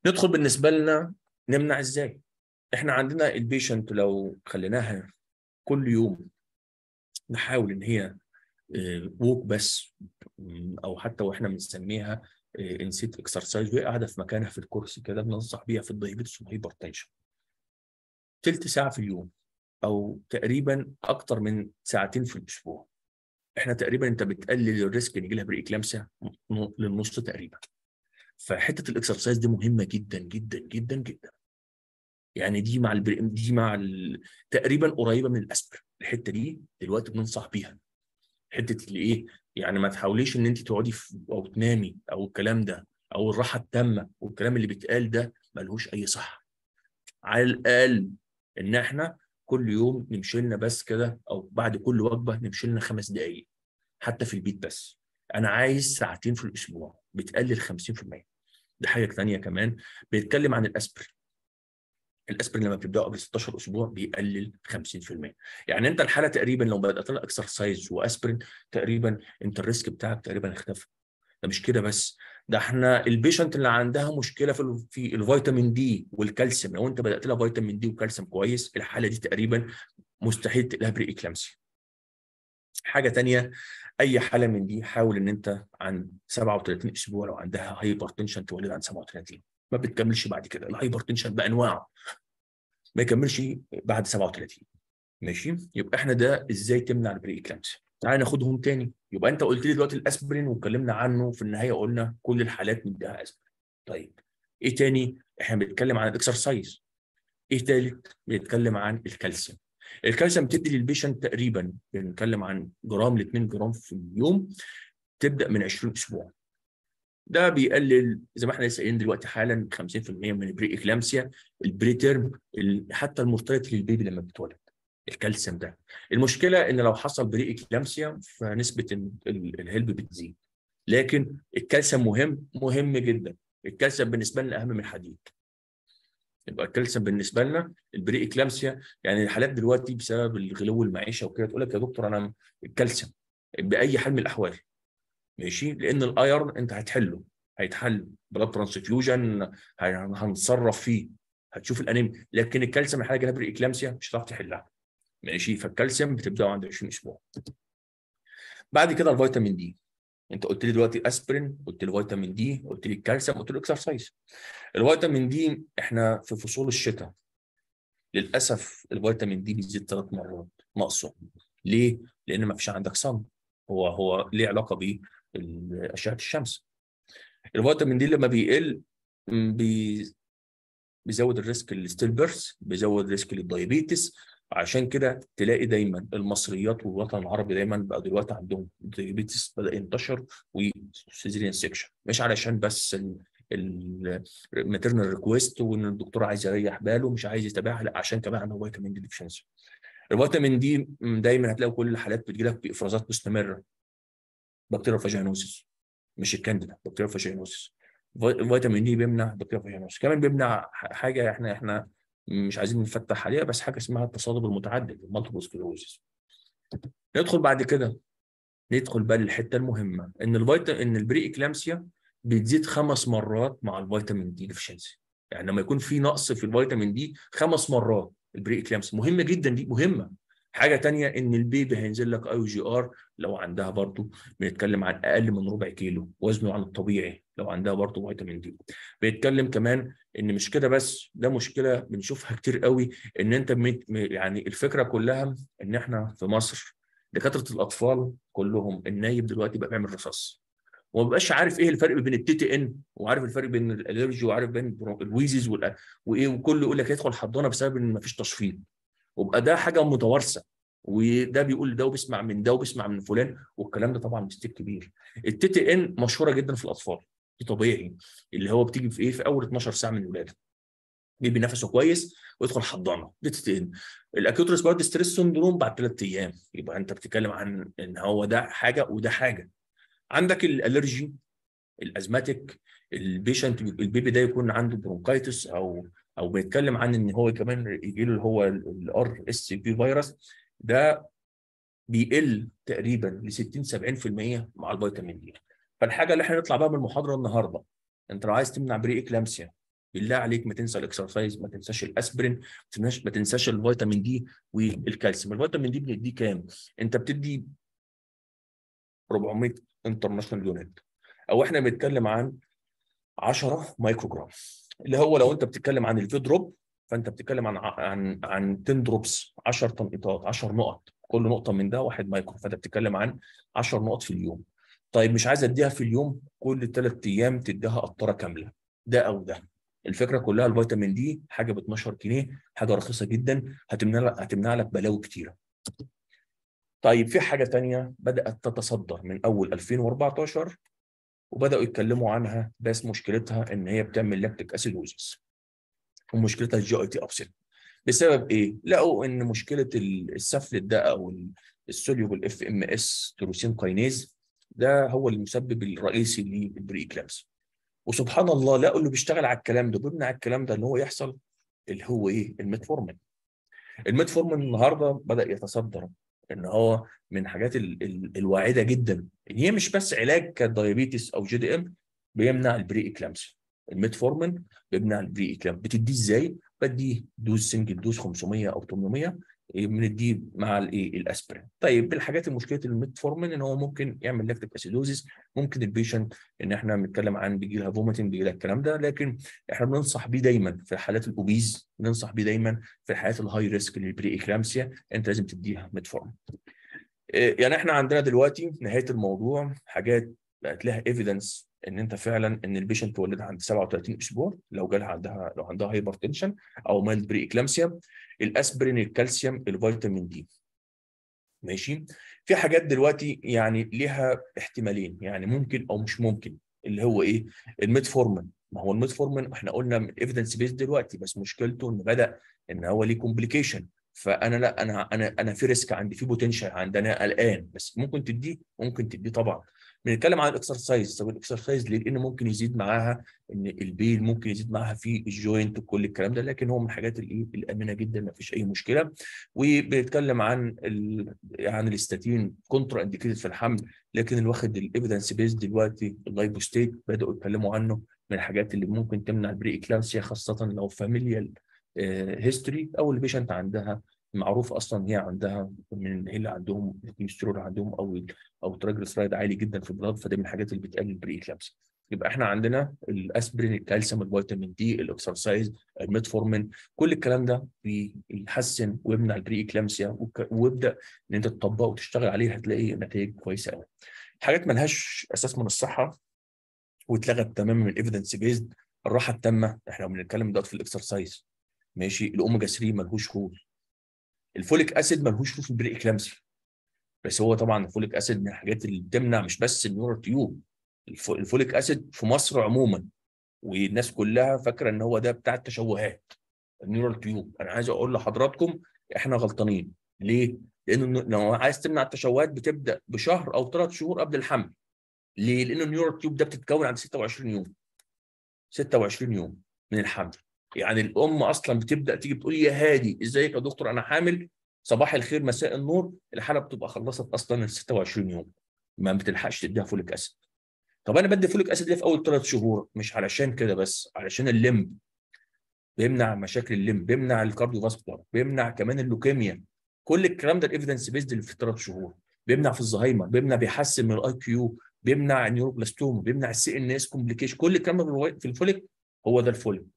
ندخل بالنسبه لنا نمنع ازاي؟ احنا عندنا البيشنت لو خليناها كل يوم نحاول ان هي ووك آه، بس او حتى واحنا بنسميها انسيت آه، اكسرسايز وهي قاعده في مكانها في الكرسي كده بننصح بيها في الدايبيتس والهايبرتنشن ثلث ساعه في اليوم او تقريبا اكتر من ساعتين في الاسبوع احنا تقريبا انت بتقلل الريسك ان يجي لها بريكلامسيا للنص تقريبا فحته الاكسرسايز دي مهمه جدا جدا جدا جدا يعني دي مع البري... دي مع ال... تقريبا قريبه من الاسبرين الحته دي دلوقتي بننصح بيها حته الايه يعني ما تحاوليش ان انت تقعدي او تنامي او الكلام ده او الراحه التامه والكلام اللي بيتقال ده ملهوش اي صحه على الاقل ان احنا كل يوم نمشي لنا بس كده او بعد كل وجبه نمشي لنا خمس دقائق حتى في البيت بس انا عايز ساعتين في الاسبوع بتقلل 50% دي حاجه ثانيه كمان بيتكلم عن الاسبرين الاسبرين لما بتبداه قبل 16 اسبوع بيقلل 50% يعني انت الحاله تقريبا لو بدات لها اكسرسايز واسبرين تقريبا انت الريسك بتاعك تقريبا اختفى ده مش كده بس ده احنا البيشنت اللي عندها مشكله في في الفيتامين دي والكالسيوم لو انت بدات لها فيتامين دي وكالسيوم كويس الحاله دي تقريبا مستحيل تقلها بري اكلامسي حاجه تانية اي حاله من دي حاول ان انت عن 37 اسبوع لو عندها هايبرتنشن تولد عن 37 ما بتكملش بعد كده الهايبرتنشن بانواعه ما يكملش بعد 37 ماشي يبقى احنا ده ازاي تمنع البري اكلامس تعالى ناخدهم تاني يبقى انت قلت لي دلوقتي الاسبرين واتكلمنا عنه في النهايه قلنا كل الحالات نديها اسبرين طيب ايه تاني احنا بنتكلم عن الاكسرسايز ايه تالت بنتكلم عن الكالسيوم الكالسيوم بتدي للبيشنت تقريبا بنتكلم عن جرام ل 2 جرام في اليوم تبدا من 20 اسبوع ده بيقلل زي ما احنا لسه قايلين دلوقتي حالا 50% من البري اكلامسيا البري تيرم حتى المرتبط للبيبي لما بيتولد الكالسيوم ده المشكله ان لو حصل بري اكلامسيا فنسبه الهلب بتزيد لكن الكالسيوم مهم مهم جدا الكالسيوم بالنسبه لنا اهم من الحديد يبقى الكالسيوم بالنسبه لنا البري اكلامسيا يعني الحالات دلوقتي بسبب الغلو المعيشه وكده تقول لك يا دكتور انا الكالسيوم باي حال من الاحوال ماشي لان الايرن انت هتحله هيتحل بلاد ترانسفيوجن هنصرف فيه هتشوف الانيميا لكن الكالسيوم الحاله جنب الاكلامسيا مش هتعرف تحلها ماشي فالكالسيوم بتبدا عند 20 اسبوع بعد كده الفيتامين دي انت قلت لي دلوقتي اسبرين قلت لي فيتامين دي قلت لي الكالسيوم قلت لي اكسرسايز الفيتامين دي احنا في فصول الشتاء للاسف الفيتامين دي بيزيد ثلاث مرات ناقصه ليه؟ لان ما فيش عندك صن هو هو ليه علاقه بيه؟ اشعه الشمس الفيتامين دي لما بيقل بي بيزود الريسك للستيل بيرث بيزود الريسك للدايابيتس عشان كده تلاقي دايما المصريات والوطن العربي دايما بقى دلوقتي عندهم دايبيتس بدا ينتشر وسيزيريان سيكشن مش علشان بس الماتيرنال ريكويست وان الدكتور عايز يريح باله مش عايز يتابعها لا عشان كمان عنده فيتامين دي ديفشنسي الفيتامين دي دايما هتلاقي كل الحالات بتجي لك بافرازات مستمره بكتيريا فاجينوسيس مش الكانديدا بكتيريا فاجينوسيس فيتامين دي e بيمنع بكتيريا فاجينوسيس كمان بيمنع حاجه احنا احنا مش عايزين نفتح عليها بس حاجه اسمها التصادم المتعدد المالتيبل سكلوزيس ندخل بعد كده ندخل بقى للحته المهمه ان الفيتامين ان البري اكلامسيا بتزيد خمس مرات مع الفيتامين دي ديفشنسي يعني لما يكون في نقص في الفيتامين دي خمس مرات البري اكلامسيا مهمه جدا دي مهمه حاجه تانية ان البيبي هينزل لك اي جي ار لو عندها برضو بنتكلم عن اقل من ربع كيلو وزنه عن يعني الطبيعي لو عندها برضو فيتامين دي بيتكلم كمان ان مش كده بس ده مشكله بنشوفها كتير قوي ان انت يعني الفكره كلها ان احنا في مصر دكاتره الاطفال كلهم النايب دلوقتي بقى بيعمل رصاص وما بقاش عارف ايه الفرق بين التي تي ان وعارف الفرق بين الالرجي وعارف بين الويزز وايه وكله يقول لك يدخل حضانه بسبب ان ما فيش تشفيط وبقى ده حاجه متوارثه وده بيقول ده وبيسمع من ده وبيسمع من فلان والكلام ده طبعا مستيك كبير التي تي ان مشهوره جدا في الاطفال دي طبيعي اللي هو بتيجي في ايه في اول 12 ساعه من الولاده بيبي نفسه كويس ويدخل حضانه دي تي ان الاكيوت بارد ستريس سندروم بعد ثلاث ايام يبقى انت بتتكلم عن ان هو ده حاجه وده حاجه عندك الالرجي الازماتيك البيشنت البيبي ده يكون عنده برونكايتس او او بيتكلم عن ان هو كمان يجي له اللي هو الار اس بي فيروس ده بيقل تقريبا ل 60 70% مع الفيتامين دي فالحاجه اللي احنا نطلع بقى من المحاضره النهارده انت لو عايز تمنع بري اكلامسيا بالله عليك ما تنسى الاكسرسايز ما تنساش الاسبرين ما تنساش الفيتامين دي والكالسيوم الفيتامين دي بنديه كام انت بتدي 400 انترناشونال يونت او احنا بنتكلم عن 10 مايكروجرام اللي هو لو انت بتتكلم عن الفي دروب فانت بتتكلم عن عن عن 10 دروبس 10 تنقيطات 10 نقط كل نقطه من ده واحد مايكرو فانت بتتكلم عن 10 نقط في اليوم طيب مش عايز اديها في اليوم كل ثلاث ايام تديها قطره كامله ده او ده الفكره كلها الفيتامين دي حاجه ب 12 جنيه حاجه رخيصه جدا هتمنع لك هتمنع لك بلاوي كتيره طيب في حاجه ثانيه بدات تتصدر من اول 2014 وبداوا يتكلموا عنها بس مشكلتها ان هي بتعمل لاكتيك اسيدوزس ومشكلتها الجي اي تي ابسيت بسبب ايه؟ لقوا ان مشكله السفلت ده او السوليوبل اف ام اس تروسين كاينيز ده هو المسبب الرئيسي للبري اكلامسي وسبحان الله لقوا اللي بيشتغل على الكلام ده بيمنع الكلام ده ان هو يحصل اللي هو ايه؟ الميتفورمين الميتفورمين النهارده بدا يتصدر ان هو من الحاجات ال ال الواعده جدا ان هي مش بس علاج كدايابيتس او جي دي ام بيمنع البري اكلامس الميتفورمين بيمنع البري اكلامس بتديه ازاي؟ بديه دوز سنجل دوز 500 او 800 إيه، بنديه مع الايه الاسبرين طيب الحاجات المشكله الميتفورمين ان هو ممكن يعمل لاكتيك اسيدوزيس ممكن البيشنت ان احنا بنتكلم عن بيجي لها فوميتنج بيجي لها الكلام ده لكن احنا بننصح بيه دايما في حالات الاوبيز بننصح بيه دايما في الحالات الهاي ريسك للبري اكلامسيا انت لازم تديها ميتفورمين إيه، يعني احنا عندنا دلوقتي نهايه الموضوع حاجات بقت لها ايفيدنس ان انت فعلا ان البيشنت ولدها عند 37 اسبوع لو جالها عندها لو عندها هايبر تنشن او مايلد بري اكلامسيا الاسبرين الكالسيوم الفيتامين دي ماشي في حاجات دلوقتي يعني ليها احتمالين يعني ممكن او مش ممكن اللي هو ايه الميتفورمين ما هو الميتفورمين احنا قلنا من ايفيدنس بيس دلوقتي بس مشكلته ان بدا ان هو ليه كومبليكيشن فانا لا انا انا انا في ريسك عندي في بوتنشال عندنا قلقان بس ممكن تديه ممكن تديه طبعا بنتكلم عن الاكسرسايز طب الاكسرسايز ليه؟ لان ممكن يزيد معاها ان البيل ممكن يزيد معاها في الجوينت وكل الكلام ده لكن هو من الحاجات الايه الامنه جدا ما فيش اي مشكله وبنتكلم عن ال... عن الاستاتين كونترا انديكيتد في الحمل لكن اللي واخد الايفيدنس بيز دلوقتي اللايبوستيت بداوا يتكلموا عنه من الحاجات اللي ممكن تمنع البري اكلامسيا خاصه لو فاميليال آه، هيستوري او البيشنت عندها معروف اصلا هي عندها من اللي عندهم الكوليسترول عندهم او او تراجلسرايد عالي جدا في البلاد فده من الحاجات اللي بتقلل بري اكلامسيا يبقى احنا عندنا الاسبرين الكالسيوم الفيتامين دي الاكسرسايز الميتفورمين كل الكلام ده بيحسن ويمنع البري اكلامسيا وابدا ان انت تطبقه وتشتغل عليه هتلاقي نتائج كويسه قوي حاجات ملهاش اساس من الصحه واتلغت تماما من الايفيدنس بيزد الراحه التامه احنا بنتكلم دلوقتي في الاكسرسايز ماشي الاوميجا 3 ملهوش رول الفوليك اسيد ملهوش دور في البري اكلامسي بس هو طبعا الفوليك اسيد من الحاجات اللي بتمنع مش بس النور تيوب الفوليك اسيد في مصر عموما والناس كلها فاكره ان هو ده بتاع التشوهات النيورال تيوب انا عايز اقول لحضراتكم احنا غلطانين ليه؟ لان لو عايز تمنع التشوهات بتبدا بشهر او ثلاث شهور قبل الحمل ليه؟ لان النيورال تيوب ده بتتكون عند 26 يوم 26 يوم من الحمل يعني الام اصلا بتبدا تيجي بتقول يا هادي ازيك يا دكتور انا حامل صباح الخير مساء النور الحاله بتبقى خلصت اصلا ال 26 يوم ما بتلحقش تديها فوليك اسيد طب انا بدي فوليك اسيد ليه في اول ثلاث شهور مش علشان كده بس علشان اللم بيمنع مشاكل اللم بيمنع الكارديو فاسكولار بيمنع كمان اللوكيميا كل الكلام ده الايفيدنس بيزد في ثلاث شهور بيمنع في الزهايمر بيمنع بيحسن من الاي كيو بيمنع النيوروبلاستوم بيمنع السي ان اس كومبليكيشن كل الكلام في الفوليك هو ده الفوليك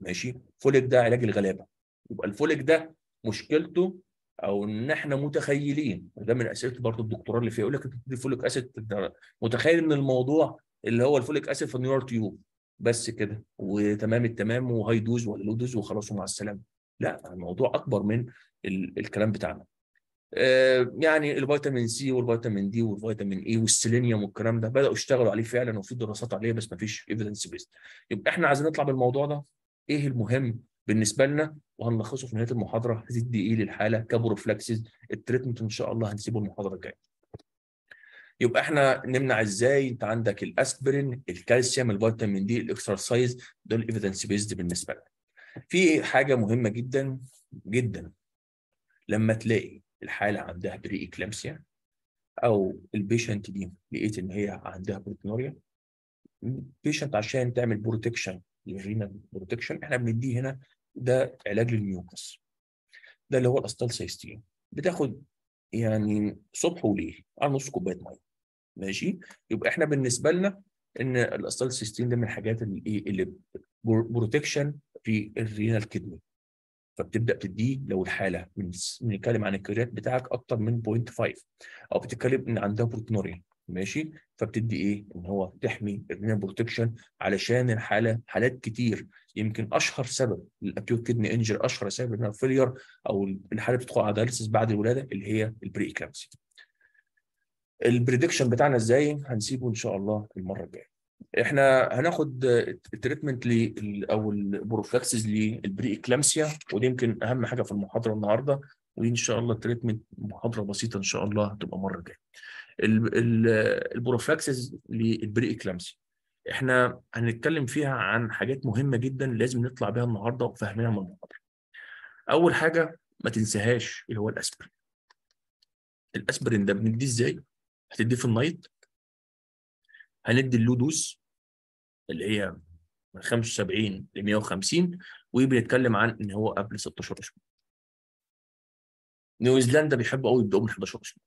ماشي فوليك ده علاج الغلابه يبقى الفوليك ده مشكلته او ان احنا متخيلين ده من اسئله برضه الدكتوراه اللي فيها يقول لك بتدي فوليك اسيد متخيل ان الموضوع اللي هو الفوليك اسيد في النيور تيوب بس كده وتمام التمام وهاي دوز ولا لو دوز وخلاص ومع السلامه لا الموضوع اكبر من الكلام بتاعنا آه، يعني الفيتامين سي والفيتامين دي والفيتامين اي والسيلينيوم والكلام ده بداوا يشتغلوا عليه فعلا وفي دراسات عليه بس ما فيش ايفيدنس بيست يبقى احنا عايزين نطلع بالموضوع ده ايه المهم بالنسبه لنا وهنلخصه في نهايه المحاضره هتدي ايه للحاله كبروفلاكسز التريتمنت ان شاء الله هنسيبه المحاضره الجايه يبقى احنا نمنع ازاي انت عندك الاسبرين الكالسيوم الفيتامين دي الاكسرسايز دول ايفيدنس بيزد بالنسبه لنا في حاجه مهمه جدا جدا لما تلاقي الحاله عندها بري اكلامسيا او البيشنت دي لقيت ان هي عندها بروتينوريا البيشنت عشان تعمل بروتكشن الرينال بروتكشن احنا بنديه هنا ده علاج للميوكس ده اللي هو الاستالسيستين بتاخد يعني صبح وليل على نص كوبايه ميه ماشي يبقى احنا بالنسبه لنا ان الاستالسيستين ده من الحاجات اللي ايه اللي بروتكشن في الرينال كدني فبتبدا تديه لو الحاله بنتكلم عن الكريات بتاعك اكتر من 0.5 او بتتكلم ان عندها بروتينوريا ماشي فبتدي ايه ان هو تحمي الرينال بروتكشن علشان الحاله حالات كتير يمكن اشهر سبب للاكيوت كدني انجر اشهر سبب الرينال فيلير او الحاله بتدخل على دايلسيس بعد الولاده اللي هي البري كامسي البريدكشن بتاعنا ازاي هنسيبه ان شاء الله المره الجايه احنا هناخد التريتمنت لل او البروفلاكسز للبري اكلامسيا ودي يمكن اهم حاجه في المحاضره النهارده وان شاء الله تريتمنت محاضره بسيطه ان شاء الله هتبقى مره جايه البروفلاكسز للبري اكلامسي احنا هنتكلم فيها عن حاجات مهمه جدا لازم نطلع بيها النهارده وفاهمينها من بعض اول حاجه ما تنساهاش اللي هو الاسبرين الاسبرين ده بنديه ازاي هتديه في النايت هندي اللودوز اللي هي من 75 ل 150 وبنتكلم عن ان هو قبل 16 اسبوع نيوزيلندا بيحبوا قوي يبداوا من 11 اسبوع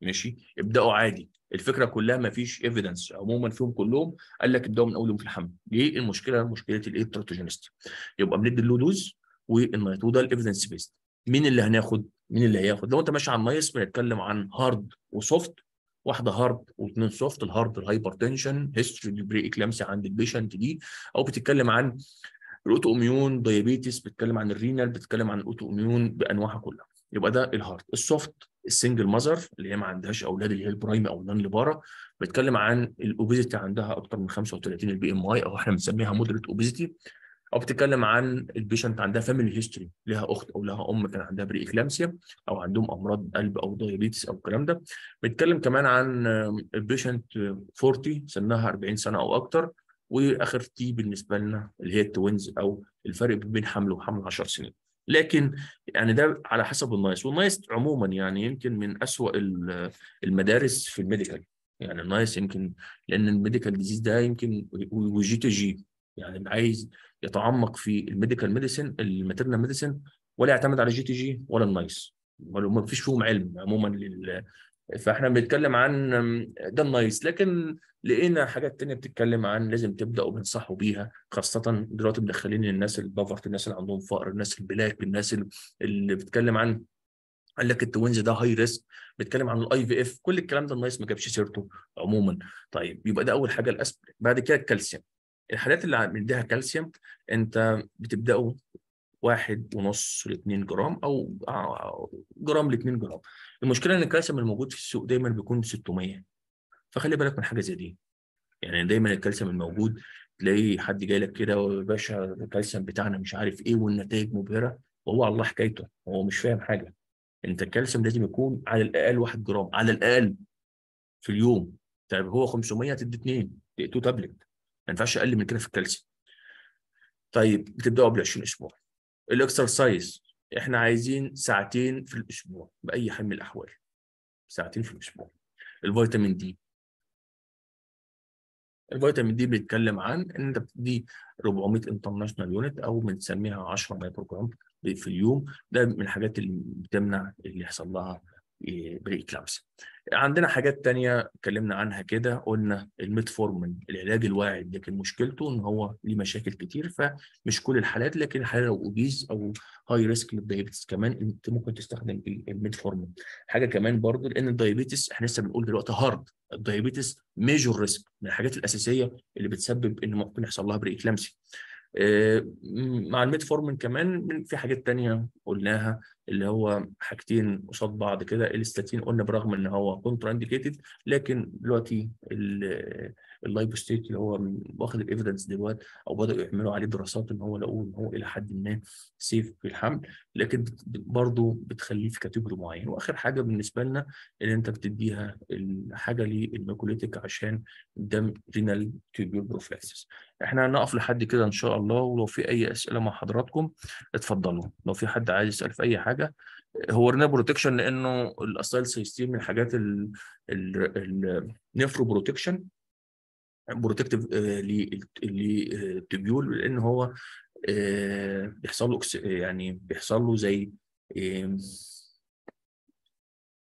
ماشي ابداوا عادي الفكره كلها ما فيش ايفيدنس عموما فيهم كلهم قال لك ابداوا من اول يوم في الحمل ليه المشكله مشكله الايتروجينست يبقى بندي اللودوز دوز والنايت وده الايفيدنس بيست مين اللي هناخد مين اللي هياخد لو انت ماشي على النايس بنتكلم عن هارد وسوفت واحده هارد واثنين سوفت الهارد الهايبرتنشن هيستوري بري اكلامسي عند البيشنت دي او بتتكلم عن الاوتو اميون دايابيتس بتتكلم عن الرينال بتتكلم عن الاوتو اميون بانواعها كلها يبقى ده الهارد السوفت السنجل ماذر اللي هي ما عندهاش اولاد اللي هي البرايم او النان لبارة بتكلم عن الاوبيزيتي عندها اكتر من 35 البي ام اي او احنا بنسميها مودريت اوبيزيتي او بتتكلم عن البيشنت عندها فاميلي هيستوري لها اخت او لها ام كان عندها بري اكلامسيا او عندهم امراض قلب او دايابيتس او الكلام ده بتكلم كمان عن البيشنت 40 سنها 40 سنه او اكتر واخر تي بالنسبه لنا اللي هي التوينز او الفرق بين حمل وحمل 10 سنين لكن يعني ده على حسب النايس والنايس عموما يعني يمكن من أسوأ المدارس في الميديكال يعني النايس يمكن لان الميديكال ديزيز ده يمكن وجي تي جي يعني عايز يتعمق في الميديكال ميديسن الماتيرنال ميديسن ولا يعتمد على جي تي جي ولا النايس ما فيش فيهم علم عموما فاحنا بنتكلم عن ده النايس لكن لقينا حاجات تانية بتتكلم عن لازم تبداوا وبنصحوا بيها خاصة دلوقتي مدخلين الناس البافرت الناس اللي عندهم فقر الناس البلاك الناس اللي بتتكلم عن قال لك التوينز ده هاي ريسك بيتكلم عن الاي في اف كل الكلام ده النايس ما جابش سيرته عموما طيب يبقى ده اول حاجه الاسبرين بعد كده الكالسيوم الحالات اللي بنديها كالسيوم انت بتبداوا واحد ونص ل 2 جرام او آه، جرام ل 2 جرام المشكله ان الكالسيوم الموجود في السوق دايما بيكون 600 فخلي بالك من حاجه زي دي يعني دايما الكالسيوم الموجود تلاقي حد جاي لك كده يا باشا الكالسيوم بتاعنا مش عارف ايه والنتائج مبهره وهو على الله حكايته هو مش فاهم حاجه انت الكالسيوم لازم يكون على الاقل 1 جرام على الاقل في اليوم طيب هو 500 هتدي 2 2 تابلت ما ينفعش اقل من كده في الكالسيوم طيب بتبداوا قبل 20 اسبوع الاكسرسايز احنا عايزين ساعتين في الاسبوع باي حال من الاحوال ساعتين في الاسبوع الفيتامين دي الفيتامين دي بيتكلم عن ان انت بتدي 400 انترناشونال يونت او بنسميها 10 مايكرو جرام في اليوم ده من الحاجات اللي بتمنع اللي يحصل لها بالإكلامسيا عندنا حاجات تانية اتكلمنا عنها كده قلنا الميتفورمين العلاج الواعد لكن مشكلته ان هو ليه مشاكل كتير فمش كل الحالات لكن الحالات لو اوبيز او هاي ريسك للدايبيتس كمان انت ممكن تستخدم الميتفورمين حاجة كمان برضو لان الدايبيتس احنا لسه بنقول دلوقتي هارد الدايبيتس ميجور ريسك من الحاجات الاساسية اللي بتسبب ان ممكن يحصل لها بريكلامسي آه، مع الميد فورمن كمان في حاجات تانية قلناها اللي هو حاجتين قصاد بعض كده الاستاتين قلنا برغم ان هو كونترا انديكيتد لكن دلوقتي اللايبوستيت اللي هو واخد الايفيدنس دلوقتي او بداوا يعملوا عليه دراسات ان هو لقوه ان هو الى حد ما سيف في الحمل لكن برضه بتخليه في كاتيجوري معين واخر حاجه بالنسبه لنا اللي انت بتديها الحاجه للميكوليتيك عشان دم رينال تيوبيول بروفلاكسس احنا هنقف لحد كده ان شاء الله ولو في اي اسئله مع حضراتكم اتفضلوا لو في حد عايز يسال في اي حاجه هو رينا بروتكشن لانه الاسايل سيستم من الحاجات النيفرو بروتكشن بروتكتيف آه، للتبيول آه، لان هو آه، بيحصل له يعني بيحصل له زي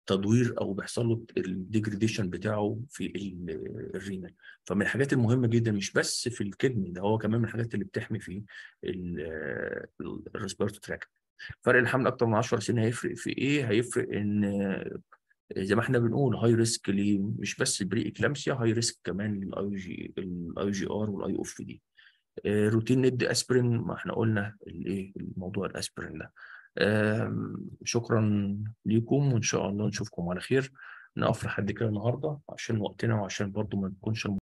تدوير او بيحصل له الديجريديشن بتاعه في الرينال فمن الحاجات المهمه جدا مش بس في الكدني ده هو كمان من الحاجات اللي بتحمي في الريسبيرتو تراك فرق الحمل اكتر من 10 سنين هيفرق في ايه؟ هيفرق ان زي ما احنا بنقول هاي ريسك ليه مش بس بري اكلامسيا هاي ريسك كمان للاي جي الاي جي ار والاي اوف دي آه، روتين ندي اسبرين ما احنا قلنا الايه الموضوع الاسبرين ده شكرا ليكم وان شاء الله نشوفكم على خير نقف لحد كده النهارده عشان وقتنا وعشان برضو ما نكونش